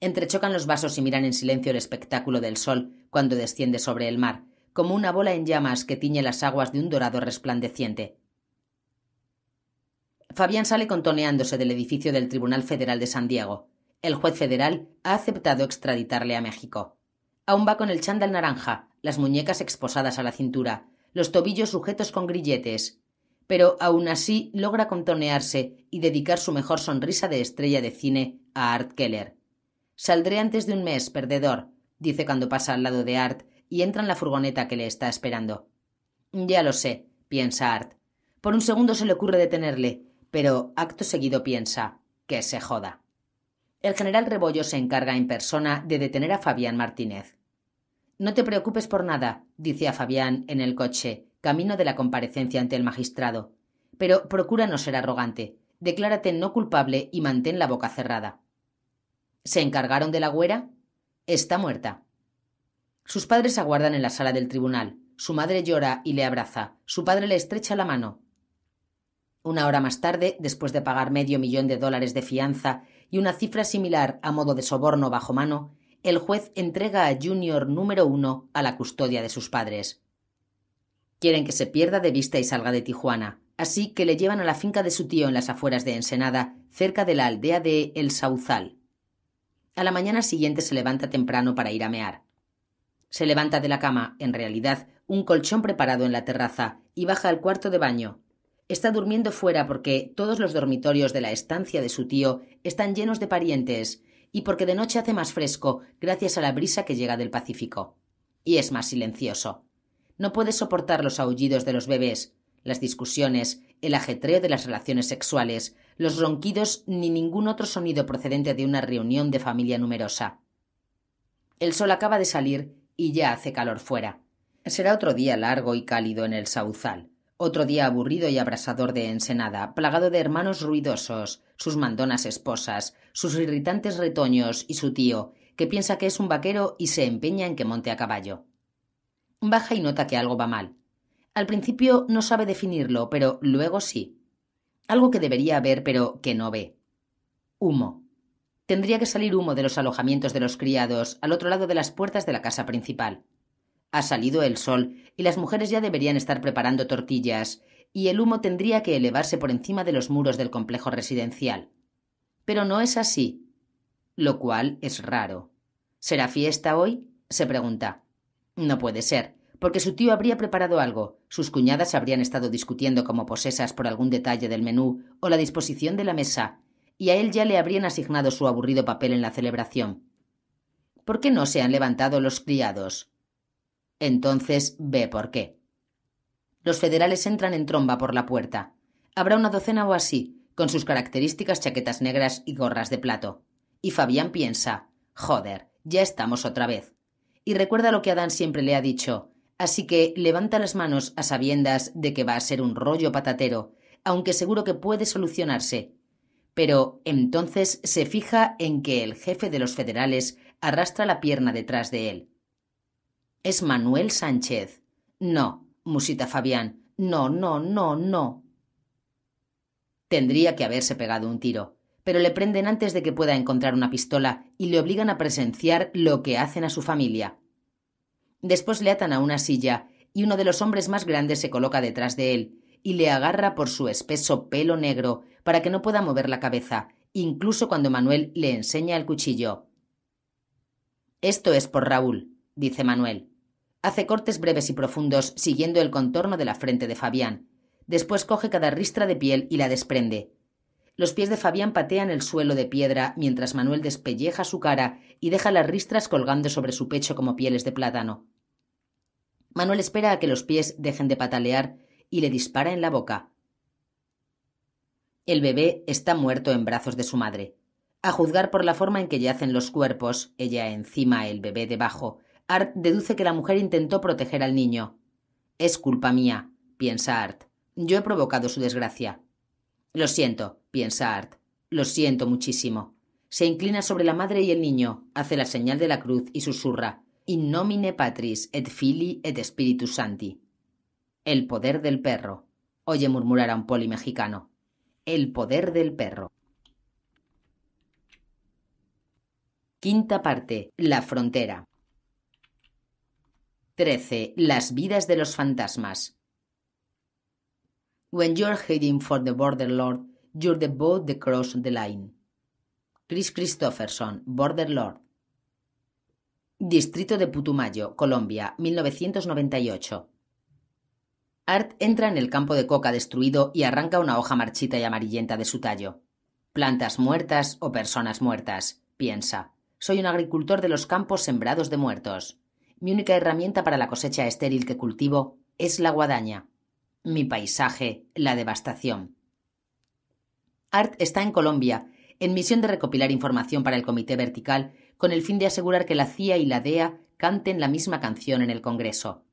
Entrechocan los vasos y miran en silencio el espectáculo del sol cuando desciende sobre el mar, como una bola en llamas que tiñe las aguas de un dorado resplandeciente. Fabián sale contoneándose del edificio del Tribunal Federal de San Diego. El juez federal ha aceptado extraditarle a México. Aún va con el chándal naranja, las muñecas exposadas a la cintura, los tobillos sujetos con grilletes, pero aún así logra contonearse y dedicar su mejor sonrisa de estrella de cine a Art Keller. Saldré antes de un mes, perdedor, dice cuando pasa al lado de Art, y entra en la furgoneta que le está esperando. Ya lo sé, piensa Art. Por un segundo se le ocurre detenerle, pero acto seguido piensa que se joda. El general Rebollo se encarga en persona de detener a Fabián Martínez. No te preocupes por nada, dice a Fabián en el coche, camino de la comparecencia ante el magistrado. Pero procura no ser arrogante, declárate no culpable y mantén la boca cerrada. ¿Se encargaron de la güera? Está muerta. Sus padres aguardan en la sala del tribunal. Su madre llora y le abraza. Su padre le estrecha la mano. Una hora más tarde, después de pagar medio millón de dólares de fianza y una cifra similar a modo de soborno bajo mano, el juez entrega a Junior número uno a la custodia de sus padres. Quieren que se pierda de vista y salga de Tijuana, así que le llevan a la finca de su tío en las afueras de Ensenada, cerca de la aldea de El Sauzal. A la mañana siguiente se levanta temprano para ir a mear. Se levanta de la cama, en realidad, un colchón preparado en la terraza, y baja al cuarto de baño. Está durmiendo fuera porque todos los dormitorios de la estancia de su tío están llenos de parientes, y porque de noche hace más fresco gracias a la brisa que llega del Pacífico. Y es más silencioso. No puede soportar los aullidos de los bebés, las discusiones, el ajetreo de las relaciones sexuales, los ronquidos ni ningún otro sonido procedente de una reunión de familia numerosa. El sol acaba de salir y ya hace calor fuera. Será otro día largo y cálido en el sauzal, otro día aburrido y abrasador de ensenada, plagado de hermanos ruidosos, sus mandonas esposas, sus irritantes retoños y su tío, que piensa que es un vaquero y se empeña en que monte a caballo. Baja y nota que algo va mal. Al principio no sabe definirlo, pero luego sí. Algo que debería ver, pero que no ve. Humo. Tendría que salir humo de los alojamientos de los criados, al otro lado de las puertas de la casa principal. Ha salido el sol, y las mujeres ya deberían estar preparando tortillas, y el humo tendría que elevarse por encima de los muros del complejo residencial. Pero no es así, lo cual es raro. ¿Será fiesta hoy? se pregunta. No puede ser, porque su tío habría preparado algo, sus cuñadas habrían estado discutiendo como posesas por algún detalle del menú o la disposición de la mesa, y a él ya le habrían asignado su aburrido papel en la celebración. ¿Por qué no se han levantado los criados? Entonces ve por qué. Los federales entran en tromba por la puerta. Habrá una docena o así, con sus características chaquetas negras y gorras de plato. Y Fabián piensa, joder, ya estamos otra vez. Y recuerda lo que Adán siempre le ha dicho, así que levanta las manos a sabiendas de que va a ser un rollo patatero, aunque seguro que puede solucionarse, pero entonces se fija en que el jefe de los federales arrastra la pierna detrás de él. ¿Es Manuel Sánchez? No, musita Fabián. No, no, no, no. Tendría que haberse pegado un tiro, pero le prenden antes de que pueda encontrar una pistola y le obligan a presenciar lo que hacen a su familia. Después le atan a una silla y uno de los hombres más grandes se coloca detrás de él, y le agarra por su espeso pelo negro para que no pueda mover la cabeza, incluso cuando Manuel le enseña el cuchillo. Esto es por Raúl, dice Manuel. Hace cortes breves y profundos siguiendo el contorno de la frente de Fabián. Después coge cada ristra de piel y la desprende. Los pies de Fabián patean el suelo de piedra mientras Manuel despelleja su cara y deja las ristras colgando sobre su pecho como pieles de plátano. Manuel espera a que los pies dejen de patalear y le dispara en la boca. El bebé está muerto en brazos de su madre. A juzgar por la forma en que yacen los cuerpos, ella encima, el bebé debajo, Art deduce que la mujer intentó proteger al niño. Es culpa mía, piensa Art. Yo he provocado su desgracia. Lo siento, piensa Art. Lo siento muchísimo. Se inclina sobre la madre y el niño, hace la señal de la cruz y susurra: In nomine patris et fili et spiritus Sancti». El poder del perro. Oye murmurar a un poli mexicano. El poder del perro. Quinta parte. La frontera. 13. Las vidas de los fantasmas. When you're heading for the border, Lord, you're the boat that crossed the line. Chris Christopherson, Lord. Distrito de Putumayo, Colombia, 1998. Art entra en el campo de coca destruido y arranca una hoja marchita y amarillenta de su tallo. Plantas muertas o personas muertas, piensa. Soy un agricultor de los campos sembrados de muertos. Mi única herramienta para la cosecha estéril que cultivo es la guadaña. Mi paisaje, la devastación. Art está en Colombia, en misión de recopilar información para el Comité Vertical, con el fin de asegurar que la CIA y la DEA canten la misma canción en el Congreso.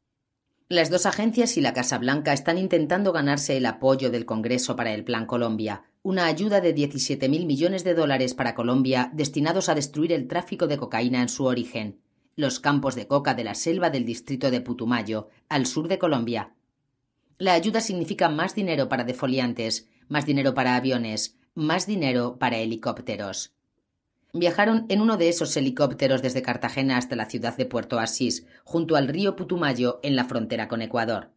Las dos agencias y la Casa Blanca están intentando ganarse el apoyo del Congreso para el Plan Colombia, una ayuda de 17.000 millones de dólares para Colombia destinados a destruir el tráfico de cocaína en su origen, los campos de coca de la selva del distrito de Putumayo, al sur de Colombia. La ayuda significa más dinero para defoliantes, más dinero para aviones, más dinero para helicópteros. Viajaron en uno de esos helicópteros desde Cartagena hasta la ciudad de Puerto Asís, junto al río Putumayo, en la frontera con Ecuador.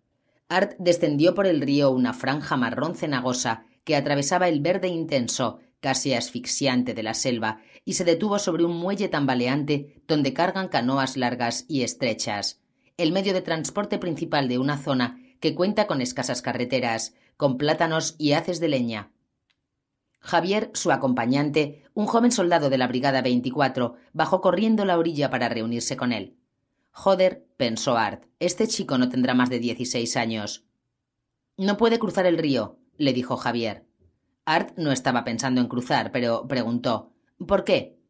Art descendió por el río una franja marrón cenagosa que atravesaba el verde intenso, casi asfixiante de la selva, y se detuvo sobre un muelle tambaleante donde cargan canoas largas y estrechas, el medio de transporte principal de una zona que cuenta con escasas carreteras, con plátanos y haces de leña, Javier, su acompañante, un joven soldado de la Brigada 24, bajó corriendo la orilla para reunirse con él. Joder, pensó Art, este chico no tendrá más de 16 años. No puede cruzar el río, le dijo Javier. Art no estaba pensando en cruzar, pero preguntó ¿Por qué?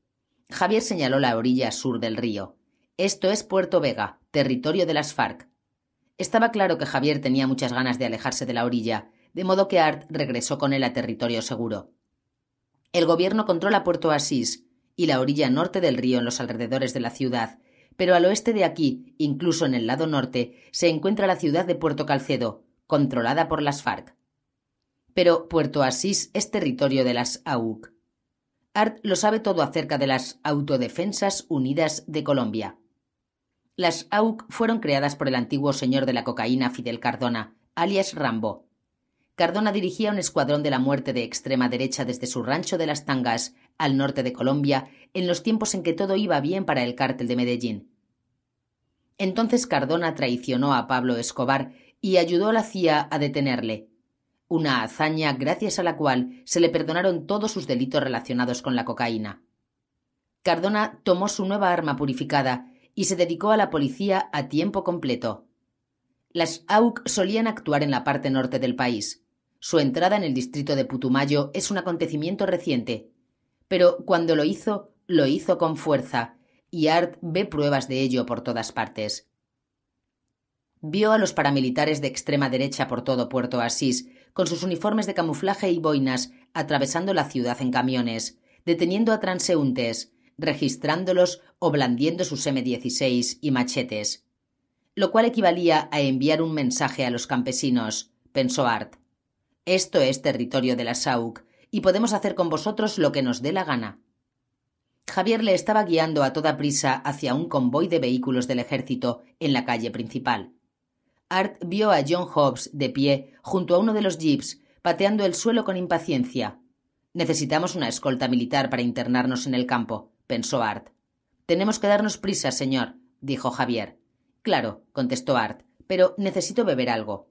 Javier señaló la orilla sur del río. Esto es Puerto Vega, territorio de las FARC. Estaba claro que Javier tenía muchas ganas de alejarse de la orilla, de modo que Art regresó con él a territorio seguro. El gobierno controla Puerto Asís y la orilla norte del río en los alrededores de la ciudad, pero al oeste de aquí, incluso en el lado norte, se encuentra la ciudad de Puerto Calcedo, controlada por las FARC. Pero Puerto Asís es territorio de las AUC. Art lo sabe todo acerca de las Autodefensas Unidas de Colombia. Las AUC fueron creadas por el antiguo señor de la cocaína Fidel Cardona, alias Rambo, Cardona dirigía un escuadrón de la muerte de extrema derecha desde su rancho de las Tangas, al norte de Colombia, en los tiempos en que todo iba bien para el cártel de Medellín. Entonces Cardona traicionó a Pablo Escobar y ayudó a la CIA a detenerle, una hazaña gracias a la cual se le perdonaron todos sus delitos relacionados con la cocaína. Cardona tomó su nueva arma purificada y se dedicó a la policía a tiempo completo. Las AUC solían actuar en la parte norte del país. Su entrada en el distrito de Putumayo es un acontecimiento reciente, pero cuando lo hizo, lo hizo con fuerza, y Art ve pruebas de ello por todas partes. Vio a los paramilitares de extrema derecha por todo Puerto Asís, con sus uniformes de camuflaje y boinas, atravesando la ciudad en camiones, deteniendo a transeúntes, registrándolos o blandiendo sus M16 y machetes. Lo cual equivalía a enviar un mensaje a los campesinos, pensó Art. Esto es territorio de la SAUC, y podemos hacer con vosotros lo que nos dé la gana. Javier le estaba guiando a toda prisa hacia un convoy de vehículos del ejército en la calle principal. Art vio a John Hobbs de pie junto a uno de los jeeps, pateando el suelo con impaciencia. Necesitamos una escolta militar para internarnos en el campo, pensó Art. Tenemos que darnos prisa, señor, dijo Javier. Claro, contestó Art, pero necesito beber algo.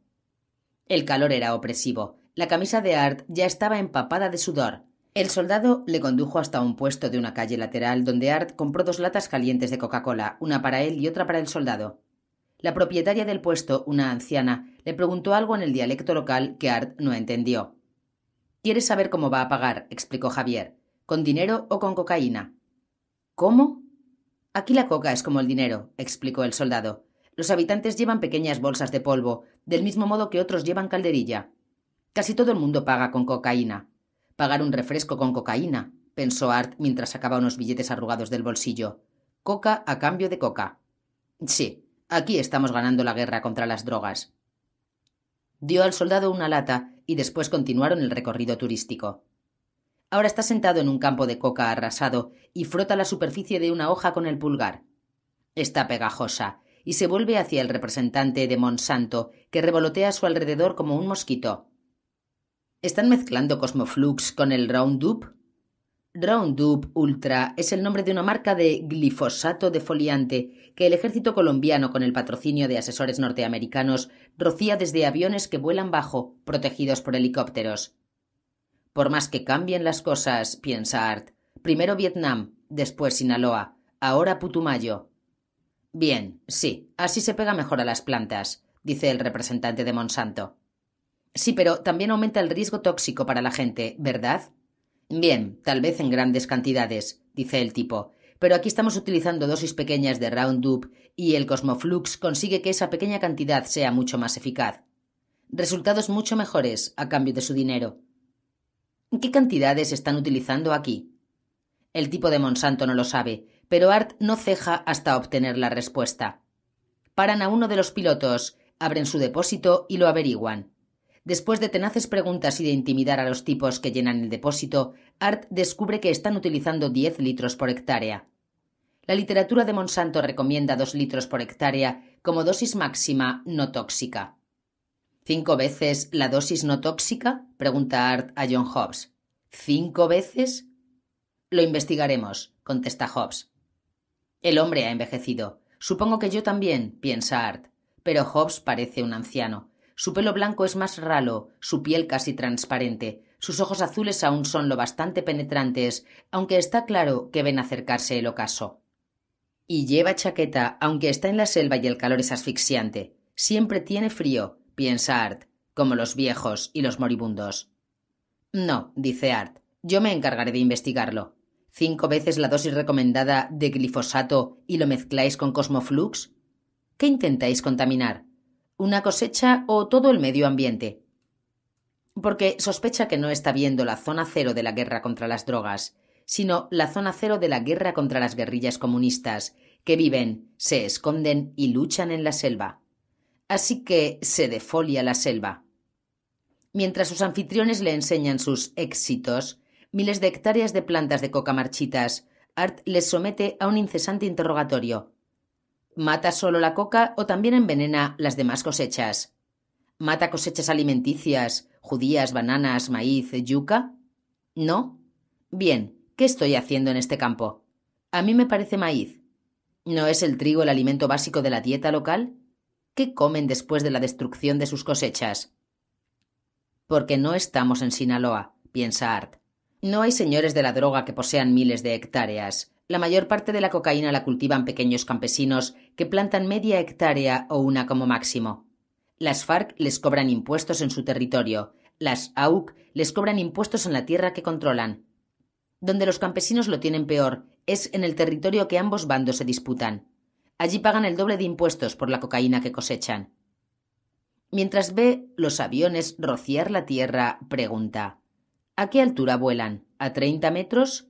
El calor era opresivo, la camisa de Art ya estaba empapada de sudor. El soldado le condujo hasta un puesto de una calle lateral donde Art compró dos latas calientes de Coca-Cola, una para él y otra para el soldado. La propietaria del puesto, una anciana, le preguntó algo en el dialecto local que Art no entendió. ¿Quieres saber cómo va a pagar? explicó Javier. ¿Con dinero o con cocaína? ¿Cómo? Aquí la coca es como el dinero, explicó el soldado. Los habitantes llevan pequeñas bolsas de polvo, del mismo modo que otros llevan calderilla. Casi todo el mundo paga con cocaína. Pagar un refresco con cocaína, pensó Art mientras sacaba unos billetes arrugados del bolsillo. Coca a cambio de coca. Sí, aquí estamos ganando la guerra contra las drogas. Dio al soldado una lata y después continuaron el recorrido turístico. Ahora está sentado en un campo de coca arrasado y frota la superficie de una hoja con el pulgar. Está pegajosa y se vuelve hacia el representante de Monsanto, que revolotea a su alrededor como un mosquito. ¿Están mezclando Cosmoflux con el Roundup? Roundup Ultra es el nombre de una marca de glifosato defoliante que el ejército colombiano, con el patrocinio de asesores norteamericanos, rocía desde aviones que vuelan bajo, protegidos por helicópteros. Por más que cambien las cosas, piensa Art, primero Vietnam, después Sinaloa, ahora Putumayo. Bien, sí, así se pega mejor a las plantas, dice el representante de Monsanto. Sí, pero también aumenta el riesgo tóxico para la gente, ¿verdad? Bien, tal vez en grandes cantidades, dice el tipo, pero aquí estamos utilizando dosis pequeñas de Roundup y el Cosmoflux consigue que esa pequeña cantidad sea mucho más eficaz. Resultados mucho mejores a cambio de su dinero. ¿Qué cantidades están utilizando aquí? El tipo de Monsanto no lo sabe, pero Art no ceja hasta obtener la respuesta. Paran a uno de los pilotos, abren su depósito y lo averiguan. Después de tenaces preguntas y de intimidar a los tipos que llenan el depósito, Art descubre que están utilizando 10 litros por hectárea. La literatura de Monsanto recomienda 2 litros por hectárea como dosis máxima no tóxica. ¿Cinco veces la dosis no tóxica? pregunta Art a John Hobbes. ¿Cinco veces? Lo investigaremos, contesta Hobbes. El hombre ha envejecido. Supongo que yo también, piensa Art. Pero Hobbes parece un anciano. Su pelo blanco es más ralo, su piel casi transparente. Sus ojos azules aún son lo bastante penetrantes, aunque está claro que ven acercarse el ocaso. Y lleva chaqueta, aunque está en la selva y el calor es asfixiante. Siempre tiene frío, piensa Art, como los viejos y los moribundos. No, dice Art, yo me encargaré de investigarlo. ¿Cinco veces la dosis recomendada de glifosato y lo mezcláis con Cosmoflux? ¿Qué intentáis contaminar? una cosecha o todo el medio ambiente. Porque sospecha que no está viendo la zona cero de la guerra contra las drogas, sino la zona cero de la guerra contra las guerrillas comunistas, que viven, se esconden y luchan en la selva. Así que se defolia la selva. Mientras sus anfitriones le enseñan sus éxitos, miles de hectáreas de plantas de coca marchitas, Art les somete a un incesante interrogatorio, Mata solo la coca o también envenena las demás cosechas. Mata cosechas alimenticias, judías, bananas, maíz, yuca. ¿No? Bien, ¿qué estoy haciendo en este campo? A mí me parece maíz. ¿No es el trigo el alimento básico de la dieta local? ¿Qué comen después de la destrucción de sus cosechas? Porque no estamos en Sinaloa, piensa Art. No hay señores de la droga que posean miles de hectáreas. La mayor parte de la cocaína la cultivan pequeños campesinos que plantan media hectárea o una como máximo. Las FARC les cobran impuestos en su territorio, las AUC les cobran impuestos en la tierra que controlan. Donde los campesinos lo tienen peor es en el territorio que ambos bandos se disputan. Allí pagan el doble de impuestos por la cocaína que cosechan. Mientras ve los aviones rociar la tierra, pregunta ¿A qué altura vuelan? ¿A 30 metros?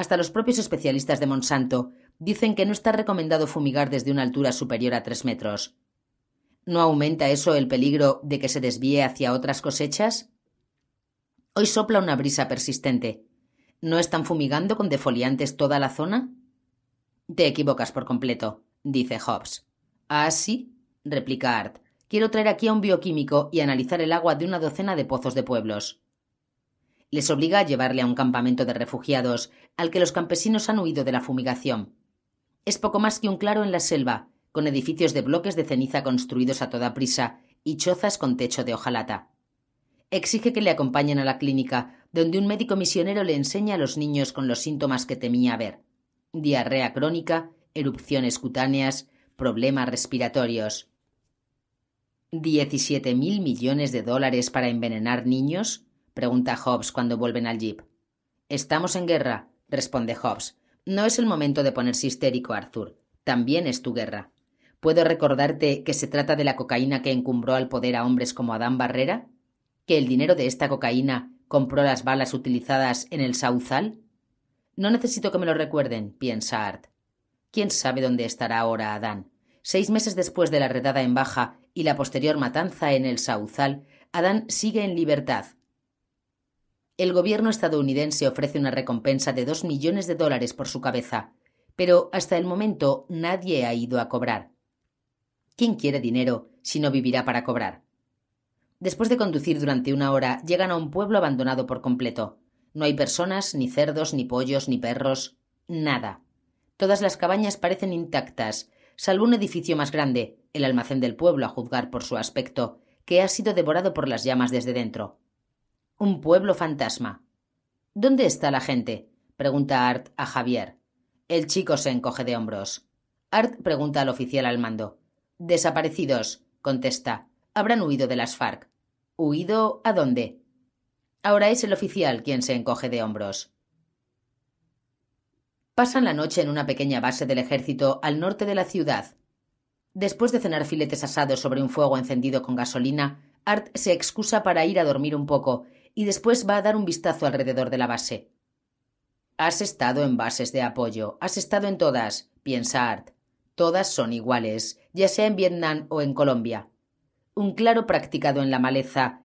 Hasta los propios especialistas de Monsanto dicen que no está recomendado fumigar desde una altura superior a tres metros. ¿No aumenta eso el peligro de que se desvíe hacia otras cosechas? Hoy sopla una brisa persistente. ¿No están fumigando con defoliantes toda la zona? Te equivocas por completo, dice Hobbes. Ah, sí, replica Art. Quiero traer aquí a un bioquímico y analizar el agua de una docena de pozos de pueblos les obliga a llevarle a un campamento de refugiados al que los campesinos han huido de la fumigación. Es poco más que un claro en la selva, con edificios de bloques de ceniza construidos a toda prisa y chozas con techo de hojalata. Exige que le acompañen a la clínica, donde un médico misionero le enseña a los niños con los síntomas que temía ver diarrea crónica, erupciones cutáneas, problemas respiratorios. Diecisiete mil millones de dólares para envenenar niños? pregunta Hobbes cuando vuelven al jeep. Estamos en guerra, responde Hobbes. No es el momento de ponerse histérico, Arthur. También es tu guerra. ¿Puedo recordarte que se trata de la cocaína que encumbró al poder a hombres como Adán Barrera? ¿Que el dinero de esta cocaína compró las balas utilizadas en el Sauzal? No necesito que me lo recuerden, piensa Art. ¿Quién sabe dónde estará ahora Adán? Seis meses después de la redada en Baja y la posterior matanza en el Sauzal, Adán sigue en libertad, el gobierno estadounidense ofrece una recompensa de dos millones de dólares por su cabeza, pero hasta el momento nadie ha ido a cobrar. ¿Quién quiere dinero si no vivirá para cobrar? Después de conducir durante una hora, llegan a un pueblo abandonado por completo. No hay personas, ni cerdos, ni pollos, ni perros, nada. Todas las cabañas parecen intactas, salvo un edificio más grande, el almacén del pueblo a juzgar por su aspecto, que ha sido devorado por las llamas desde dentro. Un pueblo fantasma. ¿Dónde está la gente? pregunta Art a Javier. El chico se encoge de hombros. Art pregunta al oficial al mando. Desaparecidos, contesta. Habrán huido de las FARC. ¿Huido a dónde? Ahora es el oficial quien se encoge de hombros. Pasan la noche en una pequeña base del ejército al norte de la ciudad. Después de cenar filetes asados sobre un fuego encendido con gasolina, Art se excusa para ir a dormir un poco y después va a dar un vistazo alrededor de la base. Has estado en bases de apoyo, has estado en todas, piensa Art. Todas son iguales, ya sea en Vietnam o en Colombia. Un claro practicado en la maleza